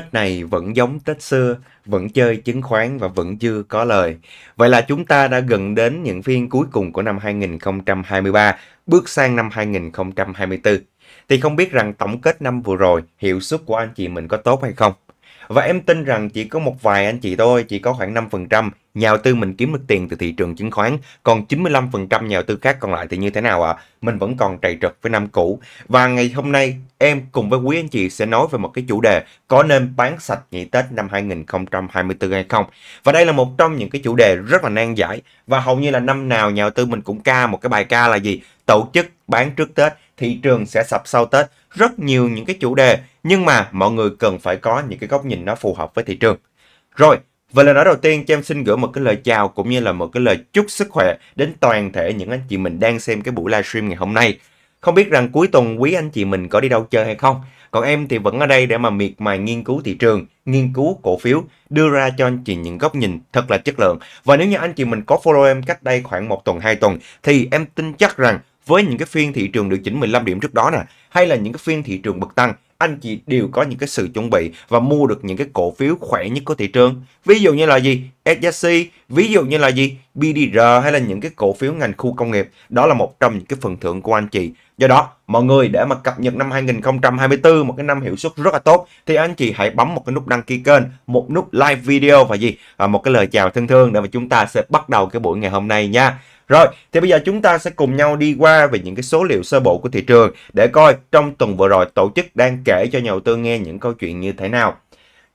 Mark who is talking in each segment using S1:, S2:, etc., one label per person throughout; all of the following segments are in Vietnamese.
S1: Tết này vẫn giống Tết xưa, vẫn chơi chứng khoán và vẫn chưa có lời. Vậy là chúng ta đã gần đến những phiên cuối cùng của năm 2023, bước sang năm 2024. Thì không biết rằng tổng kết năm vừa rồi, hiệu suất của anh chị mình có tốt hay không? Và em tin rằng chỉ có một vài anh chị thôi, chỉ có khoảng 5% nhà đầu tư mình kiếm được tiền từ thị trường chứng khoán, còn 95% nhà đầu tư khác còn lại thì như thế nào ạ? À? Mình vẫn còn trầy trật với năm cũ. Và ngày hôm nay em cùng với quý anh chị sẽ nói về một cái chủ đề có nên bán sạch nhị Tết năm 2024 hay không. Và đây là một trong những cái chủ đề rất là nan giải và hầu như là năm nào nhà đầu tư mình cũng ca một cái bài ca là gì? Tổ chức bán trước Tết thị trường sẽ sập sau Tết. Rất nhiều những cái chủ đề, nhưng mà mọi người cần phải có những cái góc nhìn nó phù hợp với thị trường. Rồi, và lời nói đầu tiên cho em xin gửi một cái lời chào cũng như là một cái lời chúc sức khỏe đến toàn thể những anh chị mình đang xem cái buổi livestream ngày hôm nay. Không biết rằng cuối tuần quý anh chị mình có đi đâu chơi hay không? Còn em thì vẫn ở đây để mà miệt mài nghiên cứu thị trường, nghiên cứu cổ phiếu, đưa ra cho anh chị những góc nhìn thật là chất lượng. Và nếu như anh chị mình có follow em cách đây khoảng một tuần, hai tuần thì em tin chắc rằng với những cái phiên thị trường điều chỉnh 15 điểm trước đó nè hay là những cái phiên thị trường bật tăng anh chị đều có những cái sự chuẩn bị và mua được những cái cổ phiếu khỏe nhất của thị trường. Ví dụ như là gì? SJC, ví dụ như là gì? BDR hay là những cái cổ phiếu ngành khu công nghiệp. Đó là một trong những cái phần thưởng của anh chị. Do đó, mọi người để mà cập nhật năm 2024 một cái năm hiệu suất rất là tốt thì anh chị hãy bấm một cái nút đăng ký kênh, một nút like video và gì? và một cái lời chào thân thương để mà chúng ta sẽ bắt đầu cái buổi ngày hôm nay nha. Rồi, thì bây giờ chúng ta sẽ cùng nhau đi qua về những cái số liệu sơ bộ của thị trường để coi trong tuần vừa rồi tổ chức đang kể cho nhà đầu tư nghe những câu chuyện như thế nào.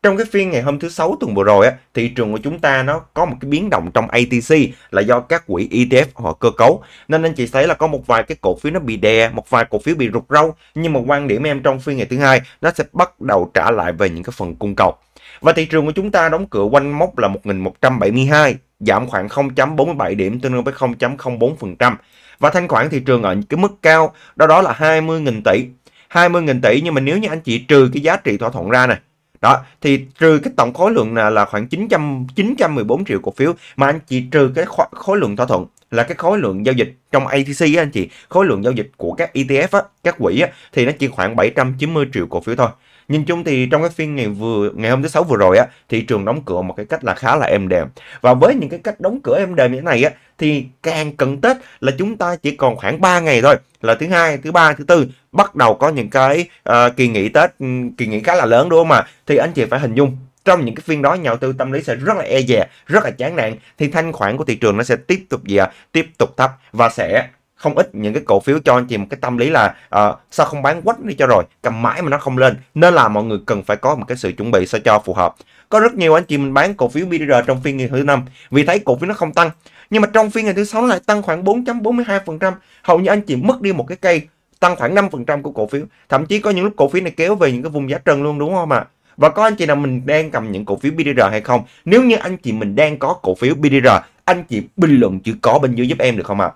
S1: Trong cái phiên ngày hôm thứ Sáu tuần vừa rồi, á, thị trường của chúng ta nó có một cái biến động trong ATC là do các quỹ ETF họ cơ cấu. Nên anh chị thấy là có một vài cái cổ phiếu nó bị đè, một vài cổ phiếu bị rụt râu. Nhưng mà quan điểm em trong phiên ngày thứ hai nó sẽ bắt đầu trả lại về những cái phần cung cầu. Và thị trường của chúng ta đóng cửa quanh mốc là 1172 giảm khoảng 0.47 điểm tương đương với 0.04% và thanh khoản thị trường ở cái mức cao đó đó là 20.000 tỷ 20.000 tỷ nhưng mà nếu như anh chị trừ cái giá trị thỏa thuận ra này đó thì trừ cái tổng khối lượng là, là khoảng 900 914 triệu cổ phiếu mà anh chị trừ cái khối, khối lượng thỏa thuận là cái khối lượng giao dịch trong ATC á anh chị, khối lượng giao dịch của các ETF á, các quỹ á thì nó chỉ khoảng 790 triệu cổ phiếu thôi. Nhìn chung thì trong cái phiên ngày vừa ngày hôm thứ sáu vừa rồi á, thị trường đóng cửa một cái cách là khá là êm đềm. Và với những cái cách đóng cửa êm đềm như thế này á thì càng cận Tết là chúng ta chỉ còn khoảng 3 ngày thôi, là thứ hai, thứ ba, thứ tư bắt đầu có những cái uh, kỳ nghỉ Tết ừ, kỳ nghỉ khá là lớn đúng không ạ? Thì anh chị phải hình dung trong những cái phiên đó nhà đầu tư tâm lý sẽ rất là e dè, rất là chán nản thì thanh khoản của thị trường nó sẽ tiếp tục gì ạ? À? Tiếp tục thấp và sẽ không ít những cái cổ phiếu cho anh chị một cái tâm lý là uh, sao không bán quách đi cho rồi cầm mãi mà nó không lên nên là mọi người cần phải có một cái sự chuẩn bị sao cho phù hợp có rất nhiều anh chị mình bán cổ phiếu BDR trong phiên ngày thứ năm vì thấy cổ phiếu nó không tăng nhưng mà trong phiên ngày thứ sáu lại tăng khoảng 4.42% hầu như anh chị mất đi một cái cây tăng khoảng 5% của cổ phiếu thậm chí có những lúc cổ phiếu này kéo về những cái vùng giá trần luôn đúng không ạ và có anh chị nào mình đang cầm những cổ phiếu BDR hay không nếu như anh chị mình đang có cổ phiếu BDR anh chị bình luận chữ có bên dưới giúp em được không ạ à?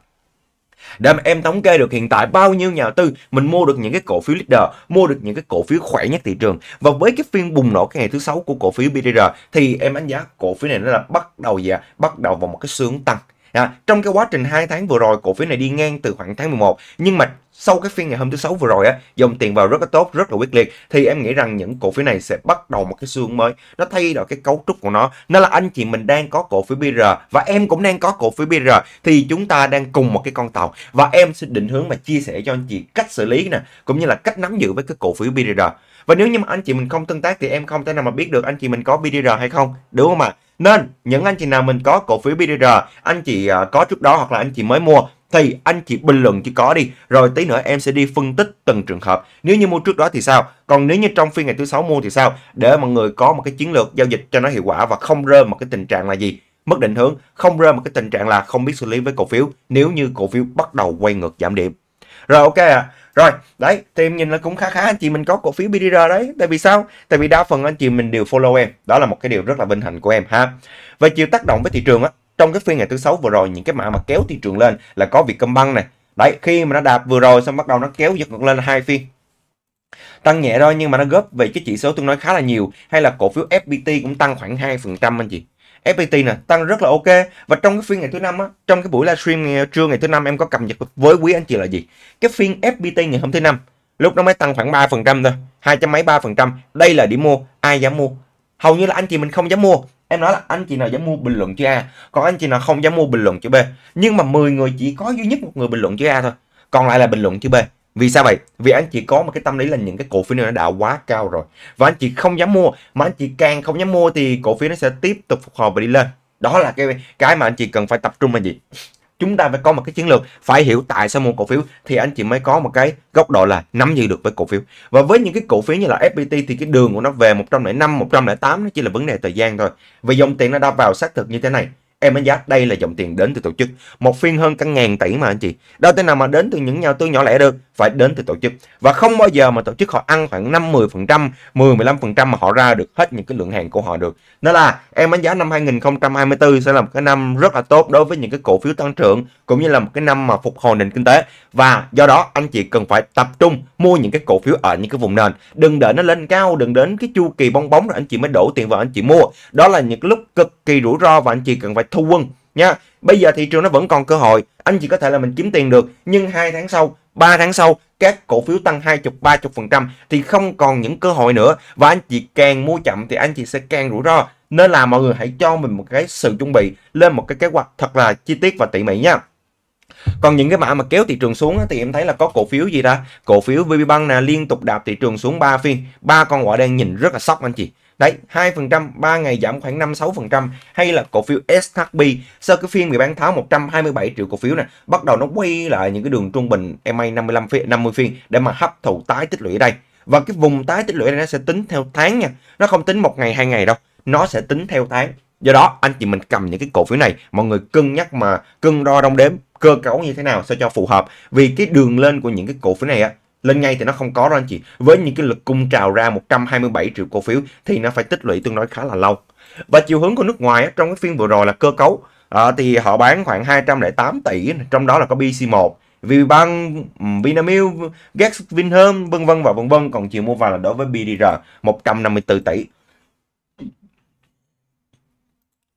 S1: Để mà em thống kê được hiện tại bao nhiêu nhà tư mình mua được những cái cổ phiếu leader, mua được những cái cổ phiếu khỏe nhất thị trường. Và với cái phiên bùng nổ cái ngày thứ sáu của cổ phiếu BDR thì em đánh giá cổ phiếu này nó là bắt đầu gì ạ? À? Bắt đầu vào một cái xu hướng tăng À, trong cái quá trình 2 tháng vừa rồi cổ phiếu này đi ngang từ khoảng tháng 11 nhưng mà sau cái phiên ngày hôm thứ sáu vừa rồi á dòng tiền vào rất là tốt rất là quyết liệt thì em nghĩ rằng những cổ phiếu này sẽ bắt đầu một cái xương mới nó thay đổi cái cấu trúc của nó nên là anh chị mình đang có cổ phiếu BR và em cũng đang có cổ phiếu BR thì chúng ta đang cùng một cái con tàu và em sẽ định hướng và chia sẻ cho anh chị cách xử lý nè cũng như là cách nắm giữ với cái cổ phiếu BR và nếu như mà anh chị mình không tương tác thì em không thể nào mà biết được anh chị mình có BR hay không đúng không ạ à? Nên những anh chị nào mình có cổ phiếu BDR, anh chị à, có trước đó hoặc là anh chị mới mua thì anh chị bình luận chứ có đi rồi tí nữa em sẽ đi phân tích từng trường hợp nếu như mua trước đó thì sao còn nếu như trong phiên ngày thứ sáu mua thì sao để mọi người có một cái chiến lược giao dịch cho nó hiệu quả và không rơi một cái tình trạng là gì mất định hướng không rơi một cái tình trạng là không biết xử lý với cổ phiếu nếu như cổ phiếu bắt đầu quay ngược giảm điểm rồi ok ạ à rồi đấy thì em nhìn là cũng khá khá anh chị mình có cổ phiếu BDR đấy tại vì sao tại vì đa phần anh chị mình đều follow em đó là một cái điều rất là vinh hạnh của em ha về chiều tác động với thị trường á trong cái phiên ngày thứ sáu vừa rồi những cái mã mà kéo thị trường lên là có việc băng này đấy khi mà nó đạp vừa rồi xong bắt đầu nó kéo giật ngược lên hai phiên tăng nhẹ thôi nhưng mà nó góp về cái chỉ số tương đối khá là nhiều hay là cổ phiếu FPT cũng tăng khoảng 2% anh chị FPT nè tăng rất là ok và trong cái phiên ngày thứ năm á trong cái buổi livestream ngày, trưa ngày thứ năm em có cập nhật với quý anh chị là gì cái phiên FPT ngày hôm thứ năm lúc nó mới tăng khoảng 3 phần trăm thôi hai trăm mấy ba phần trăm đây là điểm mua ai dám mua hầu như là anh chị mình không dám mua em nói là anh chị nào dám mua bình luận chữ A còn anh chị nào không dám mua bình luận chữ B nhưng mà 10 người chỉ có duy nhất một người bình luận chữ A thôi còn lại là bình luận chữ B vì sao vậy? Vì anh chị có một cái tâm lý là những cái cổ phiếu này nó đã quá cao rồi và anh chị không dám mua mà anh chị càng không dám mua thì cổ phiếu nó sẽ tiếp tục phục hồi và đi lên. Đó là cái cái mà anh chị cần phải tập trung là gì? Chúng ta phải có một cái chiến lược, phải hiểu tại sao mua cổ phiếu thì anh chị mới có một cái góc độ là nắm giữ được với cổ phiếu. Và với những cái cổ phiếu như là FPT thì cái đường của nó về 105, 108 nó chỉ là vấn đề thời gian thôi. Và dòng tiền nó đã vào xác thực như thế này em đánh giá đây là dòng tiền đến từ tổ chức một phiên hơn cả ngàn tỷ mà anh chị đâu thể nào mà đến từ những nhà tư nhỏ lẻ được phải đến từ tổ chức và không bao giờ mà tổ chức họ ăn khoảng 5 10% 10 15% mà họ ra được hết những cái lượng hàng của họ được nên là em đánh giá năm 2024 sẽ là một cái năm rất là tốt đối với những cái cổ phiếu tăng trưởng cũng như là một cái năm mà phục hồi nền kinh tế và do đó anh chị cần phải tập trung mua những cái cổ phiếu ở những cái vùng nền đừng đợi nó lên cao đừng đến cái chu kỳ bong bóng rồi anh chị mới đổ tiền vào anh chị mua đó là những lúc cực kỳ rủi ro và anh chị cần phải thu quân nha. Bây giờ thị trường nó vẫn còn cơ hội, anh chỉ có thể là mình kiếm tiền được, nhưng hai tháng sau, 3 tháng sau các cổ phiếu tăng 20 30% thì không còn những cơ hội nữa và anh chị càng mua chậm thì anh chị sẽ càng rủi ro. Nên là mọi người hãy cho mình một cái sự chuẩn bị lên một cái kế hoạch thật là chi tiết và tỉ mỉ nha. Còn những cái mã mà kéo thị trường xuống thì em thấy là có cổ phiếu gì ta? Cổ phiếu VPBank nè liên tục đạp thị trường xuống 3 phiên, ba con quả đen nhìn rất là sốc anh chị. Đấy, 2%, 3 ngày giảm khoảng 5-6% hay là cổ phiếu SHB sau cái phiên bị bán tháo 127 triệu cổ phiếu này bắt đầu nó quay lại những cái đường trung bình MA 55 phiên, 50 phiên để mà hấp thụ tái tích lũy ở đây. Và cái vùng tái tích lũy này nó sẽ tính theo tháng nha. Nó không tính một ngày hai ngày đâu, nó sẽ tính theo tháng. Do đó anh chị mình cầm những cái cổ phiếu này mọi người cân nhắc mà cân đo đong đếm cơ cấu như thế nào sao cho phù hợp vì cái đường lên của những cái cổ phiếu này á lên ngay thì nó không có đâu anh chị. Với những cái lực cung trào ra 127 triệu cổ phiếu thì nó phải tích lũy tương đối khá là lâu. Và chiều hướng của nước ngoài trong cái phiên vừa rồi là cơ cấu à, thì họ bán khoảng 208 tỷ, trong đó là có BC1, Vbank, Vinamilk, GAS, Vinhome vân vân và vân vân còn chiều mua vào là đối với BDR 154 tỷ.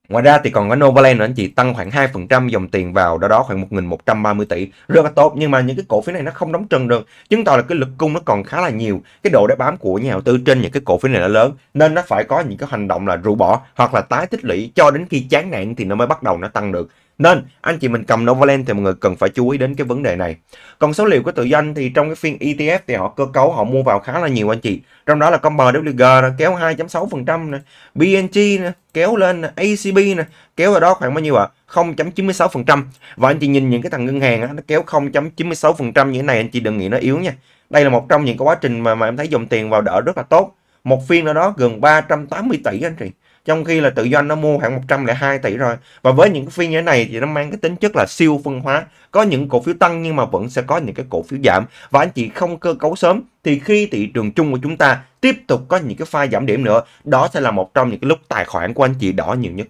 S1: Ngoài ra thì còn có Novaland nữa anh chị tăng khoảng 2% dòng tiền vào đó đó khoảng 1130 tỷ. Rất là tốt nhưng mà những cái cổ phiếu này nó không đóng trần được. Chứng tỏ là cái lực cung nó còn khá là nhiều. Cái độ đáp bám của nhà đầu tư trên những cái cổ phiếu này là lớn nên nó phải có những cái hành động là rũ bỏ hoặc là tái tích lũy cho đến khi chán nạn thì nó mới bắt đầu nó tăng được. Nên anh chị mình cầm Novaland thì mọi người cần phải chú ý đến cái vấn đề này. Còn số liệu của tự doanh thì trong cái phiên ETF thì họ cơ cấu họ mua vào khá là nhiều anh chị. Trong đó là có MWG kéo 2.6% nè, BNG nè, kéo lên ACB nè, kéo vào đó khoảng bao nhiêu ạ? À? 0.96%. Và anh chị nhìn những cái thằng ngân hàng á, nó kéo 0.96% như thế này anh chị đừng nghĩ nó yếu nha. Đây là một trong những cái quá trình mà mà em thấy dòng tiền vào đỡ rất là tốt. Một phiên nào đó gần 380 tỷ anh chị trong khi là tự doanh nó mua khoảng 102 tỷ rồi và với những phiên như thế này thì nó mang cái tính chất là siêu phân hóa có những cổ phiếu tăng nhưng mà vẫn sẽ có những cái cổ phiếu giảm và anh chị không cơ cấu sớm thì khi thị trường chung của chúng ta tiếp tục có những cái pha giảm điểm nữa đó sẽ là một trong những cái lúc tài khoản của anh chị đỏ nhiều nhất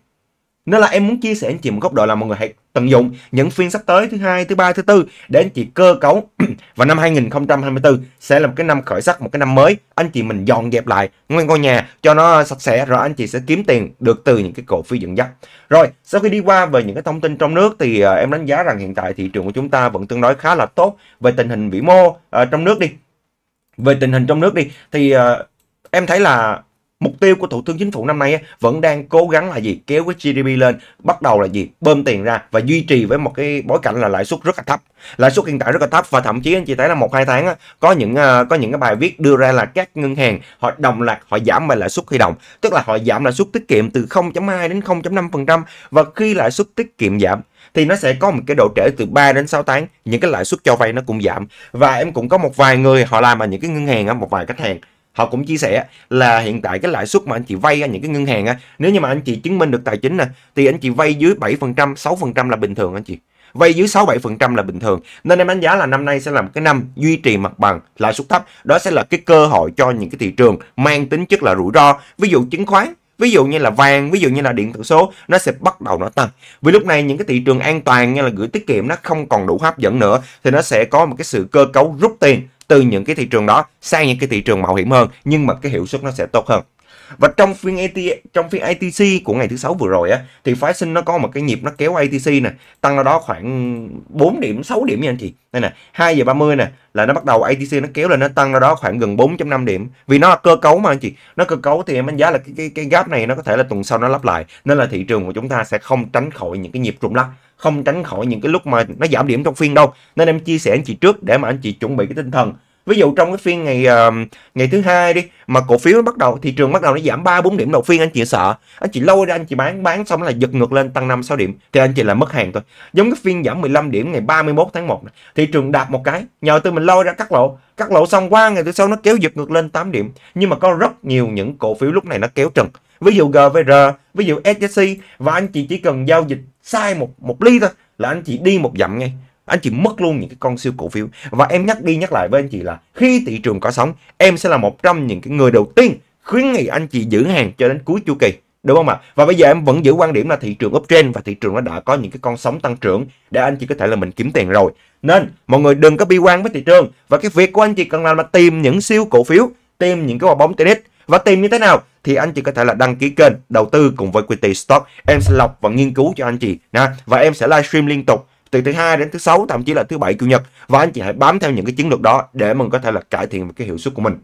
S1: nên là em muốn chia sẻ anh chị một góc độ là mọi người hãy tận dụng những phiên sắp tới thứ hai, thứ ba, thứ tư để anh chị cơ cấu và năm 2024 sẽ là một cái năm khởi sắc, một cái năm mới. Anh chị mình dọn dẹp lại nguyên ngôi nhà cho nó sạch sẽ rồi anh chị sẽ kiếm tiền được từ những cái cổ phiếu dẫn dắt. Rồi, sau khi đi qua về những cái thông tin trong nước thì uh, em đánh giá rằng hiện tại thị trường của chúng ta vẫn tương đối khá là tốt về tình hình vĩ mô uh, trong nước đi. Về tình hình trong nước đi thì uh, em thấy là mục tiêu của Thủ tướng Chính phủ năm nay vẫn đang cố gắng là gì? Kéo cái GDP lên, bắt đầu là gì? Bơm tiền ra và duy trì với một cái bối cảnh là lãi suất rất là thấp. Lãi suất hiện tại rất là thấp và thậm chí anh chị thấy là một hai tháng có những ờ, có những cái bài viết đưa ra là các ngân hàng họ đồng loạt họ giảm về lãi suất huy động, tức là họ giảm lãi suất tiết kiệm từ 0.2 đến 0.5% và khi lãi suất tiết kiệm giảm thì nó sẽ có một cái độ trễ từ 3 đến 6 tháng những cái lãi suất cho vay nó cũng giảm và em cũng có một vài người họ làm ở những cái ngân hàng một vài khách hàng họ cũng chia sẻ là hiện tại cái lãi suất mà anh chị vay ở những cái ngân hàng á, nếu như mà anh chị chứng minh được tài chính nè thì anh chị vay dưới 7%, 6% là bình thường anh chị. Vay dưới 6 7% là bình thường. Nên em đánh giá là năm nay sẽ là một cái năm duy trì mặt bằng lãi suất thấp. Đó sẽ là cái cơ hội cho những cái thị trường mang tính chất là rủi ro. Ví dụ chứng khoán ví dụ như là vàng ví dụ như là điện tử số nó sẽ bắt đầu nó tăng vì lúc này những cái thị trường an toàn như là gửi tiết kiệm nó không còn đủ hấp dẫn nữa thì nó sẽ có một cái sự cơ cấu rút tiền từ những cái thị trường đó sang những cái thị trường mạo hiểm hơn nhưng mà cái hiệu suất nó sẽ tốt hơn và trong phiên AT, trong phiên ATC của ngày thứ sáu vừa rồi á thì phái sinh nó có một cái nhịp nó kéo ATC nè, tăng ở đó khoảng 4 điểm, 6 điểm nha anh chị. Đây nè, 2 giờ 30 nè là nó bắt đầu ATC nó kéo lên nó tăng ở đó khoảng gần 4.5 điểm. Vì nó là cơ cấu mà anh chị. Nó cơ cấu thì em đánh giá là cái cái cái gap này nó có thể là tuần sau nó lắp lại nên là thị trường của chúng ta sẽ không tránh khỏi những cái nhịp trùng lắc không tránh khỏi những cái lúc mà nó giảm điểm trong phiên đâu nên em chia sẻ anh chị trước để mà anh chị chuẩn bị cái tinh thần ví dụ trong cái phiên ngày uh, ngày thứ hai đi mà cổ phiếu nó bắt đầu thị trường bắt đầu nó giảm 3 bốn điểm đầu phiên anh chị sợ anh chị lôi ra anh chị bán bán xong là giật ngược lên tăng 5 6 điểm thì anh chị là mất hàng thôi giống cái phiên giảm 15 điểm ngày 31 tháng 1 thị trường đạt một cái nhờ tôi mình lôi ra cắt lỗ cắt lỗ xong qua ngày thứ sau nó kéo giật ngược lên 8 điểm nhưng mà có rất nhiều những cổ phiếu lúc này nó kéo trần ví dụ GVR ví dụ SJC và anh chị chỉ cần giao dịch sai một một ly thôi là anh chị đi một dặm ngay anh chị mất luôn những cái con siêu cổ phiếu và em nhắc đi nhắc lại với anh chị là khi thị trường có sóng em sẽ là một trong những cái người đầu tiên khuyến nghị anh chị giữ hàng cho đến cuối chu kỳ đúng không ạ và bây giờ em vẫn giữ quan điểm là thị trường uptrend và thị trường nó đã có những cái con sóng tăng trưởng để anh chị có thể là mình kiếm tiền rồi nên mọi người đừng có bi quan với thị trường và cái việc của anh chị cần làm là tìm những siêu cổ phiếu tìm những cái quả bóng tennis và tìm như thế nào thì anh chị có thể là đăng ký kênh đầu tư cùng với Quity Stock. Em sẽ lọc và nghiên cứu cho anh chị nha. Và em sẽ livestream liên tục từ thứ hai đến thứ sáu thậm chí là thứ bảy chủ nhật và anh chị hãy bám theo những cái chiến lược đó để mình có thể là cải thiện cái hiệu suất của mình.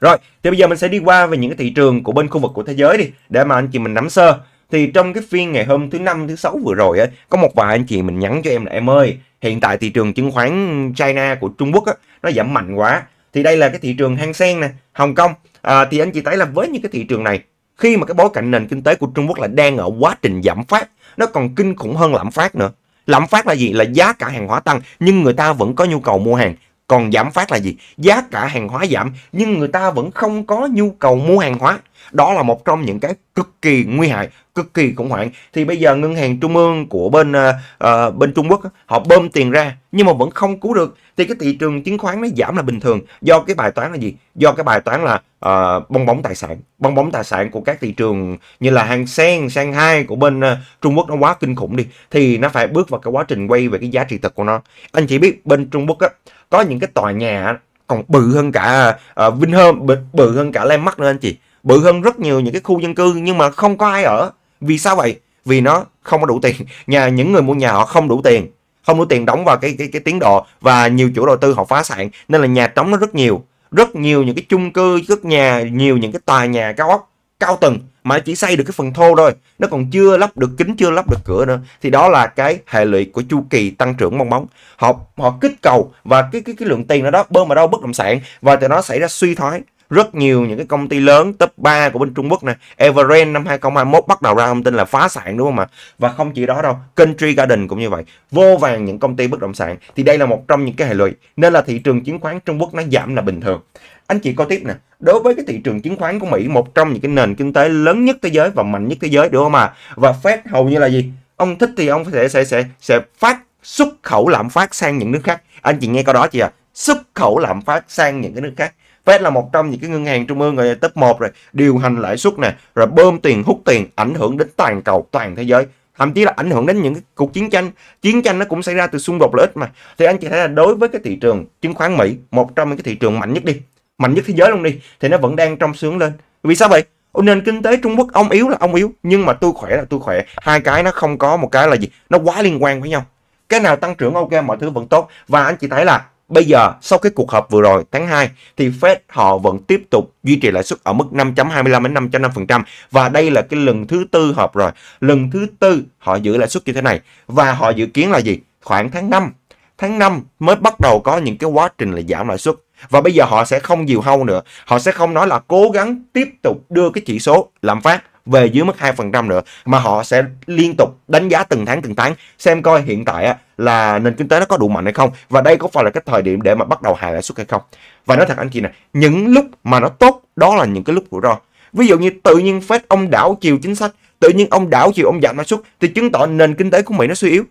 S1: Rồi, thì bây giờ mình sẽ đi qua về những cái thị trường của bên khu vực của thế giới đi để mà anh chị mình nắm sơ. Thì trong cái phiên ngày hôm thứ năm thứ sáu vừa rồi ấy, có một vài anh chị mình nhắn cho em là em ơi, hiện tại thị trường chứng khoán China của Trung Quốc á, nó giảm mạnh quá thì đây là cái thị trường hang sen nè Hồng Kông à, thì anh chị thấy là với những cái thị trường này khi mà cái bối cảnh nền kinh tế của Trung Quốc là đang ở quá trình giảm phát nó còn kinh khủng hơn lạm phát nữa lạm phát là gì là giá cả hàng hóa tăng nhưng người ta vẫn có nhu cầu mua hàng còn giảm phát là gì? Giá cả hàng hóa giảm nhưng người ta vẫn không có nhu cầu mua hàng hóa. Đó là một trong những cái cực kỳ nguy hại, cực kỳ khủng hoảng. Thì bây giờ ngân hàng trung ương của bên uh, bên Trung Quốc họ bơm tiền ra nhưng mà vẫn không cứu được. Thì cái thị trường chứng khoán nó giảm là bình thường. Do cái bài toán là gì? Do cái bài toán là uh, bong bóng tài sản. Bong bóng tài sản của các thị trường như là hàng sen, sang hai của bên uh, Trung Quốc nó quá kinh khủng đi. Thì nó phải bước vào cái quá trình quay về cái giá trị thực của nó. Anh chỉ biết bên Trung Quốc á, có những cái tòa nhà còn bự hơn cả uh, ờ, Vinhome bự, bự hơn cả Landmark nữa anh chị bự hơn rất nhiều những cái khu dân cư nhưng mà không có ai ở vì sao vậy vì nó không có đủ tiền nhà những người mua nhà họ không đủ tiền không đủ tiền đóng vào cái cái cái tiến độ và nhiều chủ đầu tư họ phá sản nên là nhà trống nó rất nhiều rất nhiều những cái chung cư rất nhà nhiều những cái tòa nhà cao ốc cao tầng mà chỉ xây được cái phần thô thôi nó còn chưa lắp được kính chưa lắp được cửa nữa thì đó là cái hệ lụy của chu kỳ tăng trưởng bong bóng họ họ kích cầu và cái cái cái lượng tiền ở đó bơm vào đâu bất động sản và từ đó xảy ra suy thoái rất nhiều những cái công ty lớn top 3 của bên Trung Quốc này Evergrande năm 2021 bắt đầu ra thông tin là phá sản đúng không ạ và không chỉ đó đâu Country Garden cũng như vậy vô vàng những công ty bất động sản thì đây là một trong những cái hệ lụy nên là thị trường chứng khoán Trung Quốc nó giảm là bình thường anh chị coi tiếp nè đối với cái thị trường chứng khoán của Mỹ một trong những cái nền kinh tế lớn nhất thế giới và mạnh nhất thế giới đúng không ạ và Fed hầu như là gì ông thích thì ông sẽ sẽ sẽ sẽ phát xuất khẩu lạm phát sang những nước khác anh chị nghe câu đó chị à xuất khẩu lạm phát sang những cái nước khác Fed là một trong những cái ngân hàng trung ương rồi top 1 rồi, điều hành lãi suất nè, rồi bơm tiền, hút tiền, ảnh hưởng đến toàn cầu, toàn thế giới thậm chí là ảnh hưởng đến những cái cuộc chiến tranh chiến tranh nó cũng xảy ra từ xung đột lợi ích mà thì anh chị thấy là đối với cái thị trường chứng khoán Mỹ một trong những cái thị trường mạnh nhất đi mạnh nhất thế giới luôn đi thì nó vẫn đang trong sướng lên vì sao vậy nền kinh tế Trung Quốc ông yếu là ông yếu nhưng mà tôi khỏe là tôi khỏe hai cái nó không có một cái là gì nó quá liên quan với nhau cái nào tăng trưởng ok mọi thứ vẫn tốt và anh chị thấy là Bây giờ sau cái cuộc họp vừa rồi tháng 2 thì Fed họ vẫn tiếp tục duy trì lãi suất ở mức 5.25 đến 5.5% và đây là cái lần thứ tư họp rồi. Lần thứ tư họ giữ lãi suất như thế này và họ dự kiến là gì? Khoảng tháng 5. Tháng 5 mới bắt đầu có những cái quá trình là giảm lãi suất và bây giờ họ sẽ không dìu hâu nữa. Họ sẽ không nói là cố gắng tiếp tục đưa cái chỉ số lạm phát về dưới mức 2% nữa mà họ sẽ liên tục đánh giá từng tháng từng tháng xem coi hiện tại là nền kinh tế nó có đủ mạnh hay không và đây có phải là cái thời điểm để mà bắt đầu hạ lãi suất hay không và nói thật anh chị này những lúc mà nó tốt đó là những cái lúc rủi ro ví dụ như tự nhiên phép ông đảo chiều chính sách tự nhiên ông đảo chiều ông giảm lãi suất thì chứng tỏ nền kinh tế của Mỹ nó suy yếu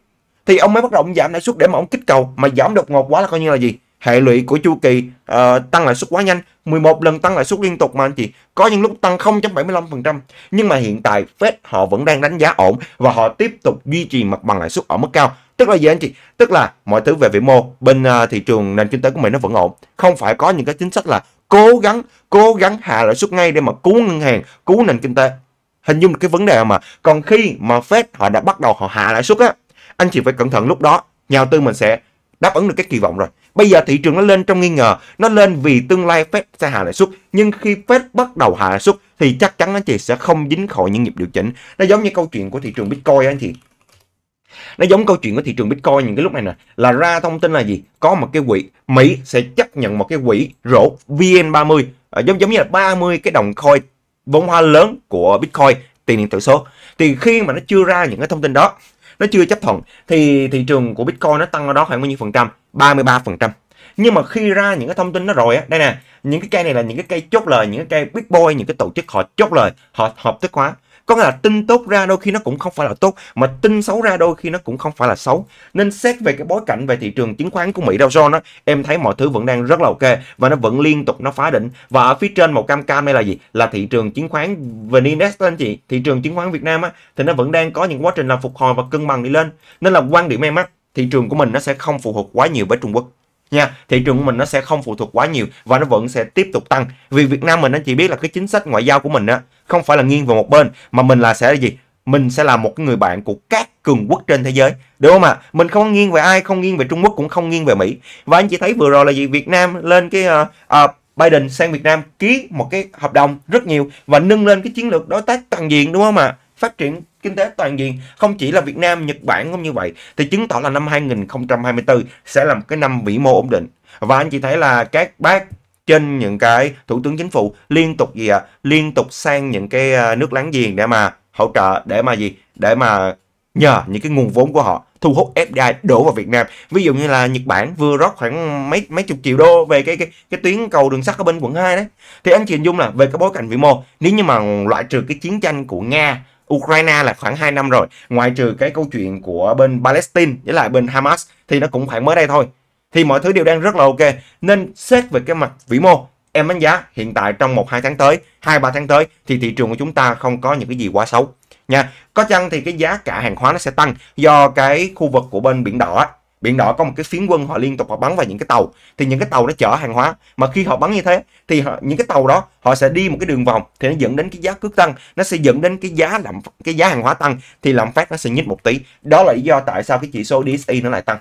S1: thì ông mới bắt đầu ông giảm lãi suất để mà ông kích cầu mà giảm đột ngột quá là coi như là gì hệ lụy của chu kỳ uh, tăng lãi suất quá nhanh 11 lần tăng lãi suất liên tục mà anh chị có những lúc tăng 0.75% nhưng mà hiện tại Fed họ vẫn đang đánh giá ổn và họ tiếp tục duy trì mặt bằng lãi suất ở mức cao tức là gì anh chị tức là mọi thứ về vĩ mô bên uh, thị trường nền kinh tế của mình nó vẫn ổn không phải có những cái chính sách là cố gắng cố gắng hạ lãi suất ngay để mà cứu ngân hàng cứu nền kinh tế hình dung cái vấn đề mà còn khi mà Fed họ đã bắt đầu họ hạ lãi suất á anh chị phải cẩn thận lúc đó nhà đầu tư mình sẽ đáp ứng được các kỳ vọng rồi Bây giờ thị trường nó lên trong nghi ngờ, nó lên vì tương lai Fed sẽ hạ lãi suất. Nhưng khi Fed bắt đầu hạ lãi suất thì chắc chắn anh chị sẽ không dính khỏi những nhịp điều chỉnh. Nó giống như câu chuyện của thị trường Bitcoin anh chị. Nó giống câu chuyện của thị trường Bitcoin những cái lúc này nè là ra thông tin là gì? Có một cái quỹ Mỹ sẽ chấp nhận một cái quỹ rổ VN30 ờ, giống giống như là 30 cái đồng coin vốn hoa lớn của Bitcoin tiền điện tử số. Thì khi mà nó chưa ra những cái thông tin đó, nó chưa chấp thuận thì thị trường của Bitcoin nó tăng ở đó khoảng bao nhiêu phần trăm? 33%. Nhưng mà khi ra những cái thông tin đó rồi á, đây nè, những cái cây này là những cái cây chốt lời, những cái cây big boy, những cái tổ chức họ chốt lời, họ hợp thức hóa. Có nghĩa là tin tốt ra đôi khi nó cũng không phải là tốt, mà tin xấu ra đôi khi nó cũng không phải là xấu. Nên xét về cái bối cảnh về thị trường chứng khoán của Mỹ Dow Jones, đó, em thấy mọi thứ vẫn đang rất là ok và nó vẫn liên tục nó phá đỉnh. Và ở phía trên màu cam cam đây là gì? Là thị trường chứng khoán VN Index anh chị, thị trường chứng khoán Việt Nam á, thì nó vẫn đang có những quá trình là phục hồi và cân bằng đi lên. Nên là quan điểm em á, thị trường của mình nó sẽ không phụ thuộc quá nhiều với Trung Quốc nha thị trường của mình nó sẽ không phụ thuộc quá nhiều và nó vẫn sẽ tiếp tục tăng vì Việt Nam mình nó chỉ biết là cái chính sách ngoại giao của mình á không phải là nghiêng về một bên mà mình là sẽ là gì mình sẽ là một cái người bạn của các cường quốc trên thế giới đúng không ạ à? mình không nghiêng về ai không nghiêng về Trung Quốc cũng không nghiêng về Mỹ và anh chị thấy vừa rồi là gì Việt Nam lên cái uh, uh, Biden sang Việt Nam ký một cái hợp đồng rất nhiều và nâng lên cái chiến lược đối tác toàn diện đúng không ạ à? phát triển kinh tế toàn diện không chỉ là Việt Nam Nhật Bản cũng như vậy thì chứng tỏ là năm 2024 sẽ là một cái năm vĩ mô ổn định và anh chị thấy là các bác trên những cái thủ tướng chính phủ liên tục gì ạ à? liên tục sang những cái à, nước láng giềng để mà hỗ trợ để mà gì để mà nhờ những cái nguồn vốn của họ thu hút FDI đổ vào Việt Nam ví dụ như là Nhật Bản vừa rót khoảng mấy mấy chục triệu đô về cái cái, cái tuyến cầu đường sắt ở bên quận 2 đấy thì anh chị hình dung là về cái bối cảnh vĩ mô nếu như mà loại trừ cái chiến tranh của Nga Ukraine là khoảng 2 năm rồi ngoại trừ cái câu chuyện của bên Palestine với lại bên Hamas thì nó cũng khoảng mới đây thôi thì mọi thứ đều đang rất là ok nên xét về cái mặt vĩ mô em đánh giá hiện tại trong một hai tháng tới hai ba tháng tới thì thị trường của chúng ta không có những cái gì quá xấu nha có chăng thì cái giá cả hàng hóa nó sẽ tăng do cái khu vực của bên biển đỏ biển đỏ có một cái phiến quân họ liên tục họ bắn vào những cái tàu thì những cái tàu nó chở hàng hóa mà khi họ bắn như thế thì họ, những cái tàu đó họ sẽ đi một cái đường vòng thì nó dẫn đến cái giá cước tăng nó sẽ dẫn đến cái giá lạm cái giá hàng hóa tăng thì lạm phát nó sẽ nhích một tí đó là lý do tại sao cái chỉ số DSI nó lại tăng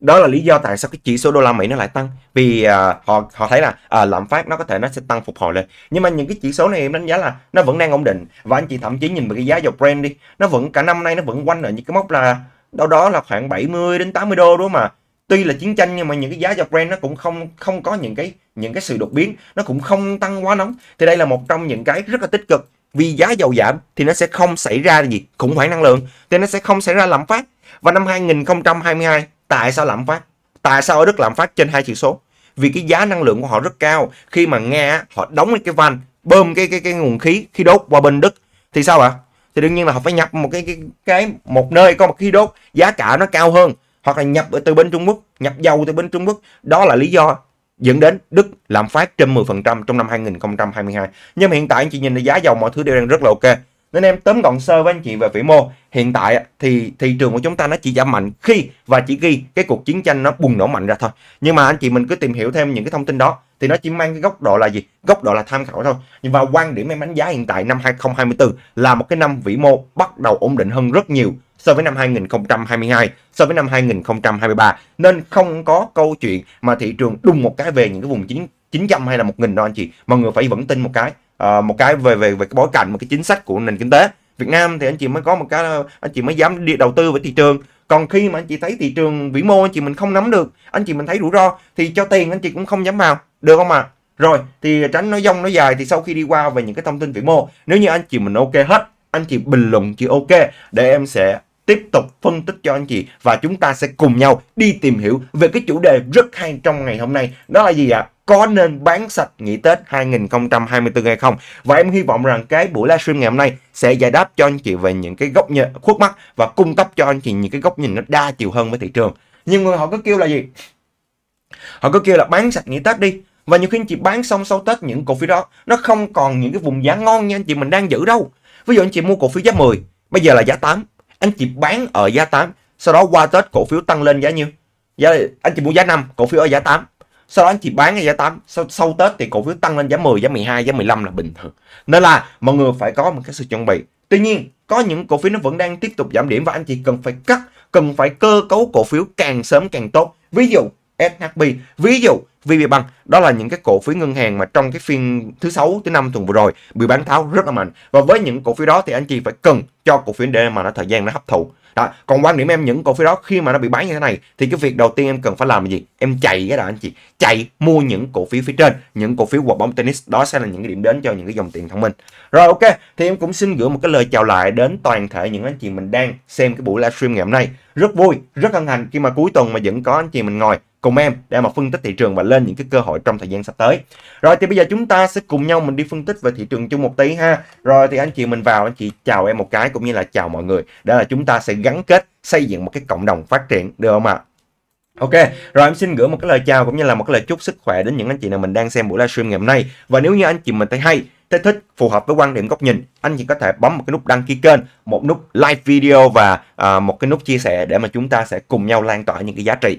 S1: đó là lý do tại sao cái chỉ số đô la Mỹ nó lại tăng vì uh, họ họ thấy là uh, lạm phát nó có thể nó sẽ tăng phục hồi lên nhưng mà những cái chỉ số này em đánh giá là nó vẫn đang ổn định và anh chị thậm chí nhìn vào cái giá dầu Brent đi nó vẫn cả năm nay nó vẫn quanh ở những cái mốc là đâu đó là khoảng 70 đến 80 đô đúng không ạ? Tuy là chiến tranh nhưng mà những cái giá dầu Brent nó cũng không không có những cái những cái sự đột biến, nó cũng không tăng quá nóng. Thì đây là một trong những cái rất là tích cực vì giá dầu giảm thì nó sẽ không xảy ra gì khủng hoảng năng lượng, thì nó sẽ không xảy ra lạm phát. Và năm 2022 tại sao lạm phát? Tại sao ở Đức lạm phát trên hai chỉ số? Vì cái giá năng lượng của họ rất cao khi mà nghe họ đóng cái van bơm cái cái cái nguồn khí khi đốt qua bên Đức thì sao ạ? À? thì đương nhiên là họ phải nhập một cái cái, cái một nơi có một khí đốt giá cả nó cao hơn hoặc là nhập từ bên Trung Quốc nhập dầu từ bên Trung Quốc đó là lý do dẫn đến Đức lạm phát trên 10% trong năm 2022 nhưng mà hiện tại anh chị nhìn là giá dầu mọi thứ đều đang rất là ok nên em tóm gọn sơ với anh chị về vĩ mô. Hiện tại thì thị trường của chúng ta nó chỉ giảm mạnh khi và chỉ ghi cái cuộc chiến tranh nó bùng nổ mạnh ra thôi. Nhưng mà anh chị mình cứ tìm hiểu thêm những cái thông tin đó thì nó chỉ mang cái góc độ là gì? Góc độ là tham khảo thôi. Nhưng mà quan điểm em đánh giá hiện tại năm 2024 là một cái năm vĩ mô bắt đầu ổn định hơn rất nhiều so với năm 2022, so với năm 2023 nên không có câu chuyện mà thị trường đùng một cái về những cái vùng 900 hay là 1000 đâu anh chị. Mọi người phải vẫn tin một cái Ờ, một cái về về về cái bối cảnh một cái chính sách của nền kinh tế Việt Nam thì anh chị mới có một cái anh chị mới dám đi đầu tư với thị trường còn khi mà anh chị thấy thị trường vĩ mô anh chị mình không nắm được anh chị mình thấy rủi ro thì cho tiền anh chị cũng không dám vào được không ạ à? rồi thì tránh nói dông nói dài thì sau khi đi qua về những cái thông tin vĩ mô nếu như anh chị mình ok hết anh chị bình luận chị ok để em sẽ tiếp tục phân tích cho anh chị và chúng ta sẽ cùng nhau đi tìm hiểu về cái chủ đề rất hay trong ngày hôm nay đó là gì ạ à? có nên bán sạch nghỉ Tết 2024 hay không? Và em hy vọng rằng cái buổi livestream ngày hôm nay sẽ giải đáp cho anh chị về những cái góc nhìn khuất mắt và cung cấp cho anh chị những cái góc nhìn nó đa chiều hơn với thị trường. Nhiều người họ cứ kêu là gì? Họ cứ kêu là bán sạch nghỉ Tết đi. Và nhiều khi anh chị bán xong sau Tết những cổ phiếu đó nó không còn những cái vùng giá ngon như anh chị mình đang giữ đâu. Ví dụ anh chị mua cổ phiếu giá 10, bây giờ là giá 8. Anh chị bán ở giá 8, sau đó qua Tết cổ phiếu tăng lên giá nhiêu? Giá, anh chị mua giá 5, cổ phiếu ở giá 8 sau đó anh chị bán ở giá 8 sau, sau Tết thì cổ phiếu tăng lên giá 10 giá 12 giá 15 là bình thường nên là mọi người phải có một cái sự chuẩn bị tuy nhiên có những cổ phiếu nó vẫn đang tiếp tục giảm điểm và anh chị cần phải cắt cần phải cơ cấu cổ phiếu càng sớm càng tốt ví dụ SHB ví dụ VB Bank đó là những cái cổ phiếu ngân hàng mà trong cái phiên thứ sáu thứ năm tuần vừa rồi bị bán tháo rất là mạnh và với những cổ phiếu đó thì anh chị phải cần cho cổ phiếu để mà nó thời gian nó hấp thụ đó còn quan điểm em những cổ phiếu đó khi mà nó bị bán như thế này thì cái việc đầu tiên em cần phải làm là gì em chạy cái đó anh chị chạy mua những cổ phiếu phía trên những cổ phiếu quả bóng tennis đó sẽ là những cái điểm đến cho những cái dòng tiền thông minh rồi ok thì em cũng xin gửi một cái lời chào lại đến toàn thể những anh chị mình đang xem cái buổi livestream ngày hôm nay rất vui rất hân hạnh khi mà cuối tuần mà vẫn có anh chị mình ngồi cùng em để mà phân tích thị trường và lên lên những cái cơ hội trong thời gian sắp tới. Rồi thì bây giờ chúng ta sẽ cùng nhau mình đi phân tích về thị trường chung một tí ha. Rồi thì anh chị mình vào anh chị chào em một cái cũng như là chào mọi người. Đó là chúng ta sẽ gắn kết xây dựng một cái cộng đồng phát triển được không ạ? Ok, rồi em xin gửi một cái lời chào cũng như là một cái lời chúc sức khỏe đến những anh chị nào mình đang xem buổi livestream ngày hôm nay. Và nếu như anh chị mình thấy hay, thấy thích, phù hợp với quan điểm góc nhìn, anh chị có thể bấm một cái nút đăng ký kênh, một nút like video và à, một cái nút chia sẻ để mà chúng ta sẽ cùng nhau lan tỏa những cái giá trị.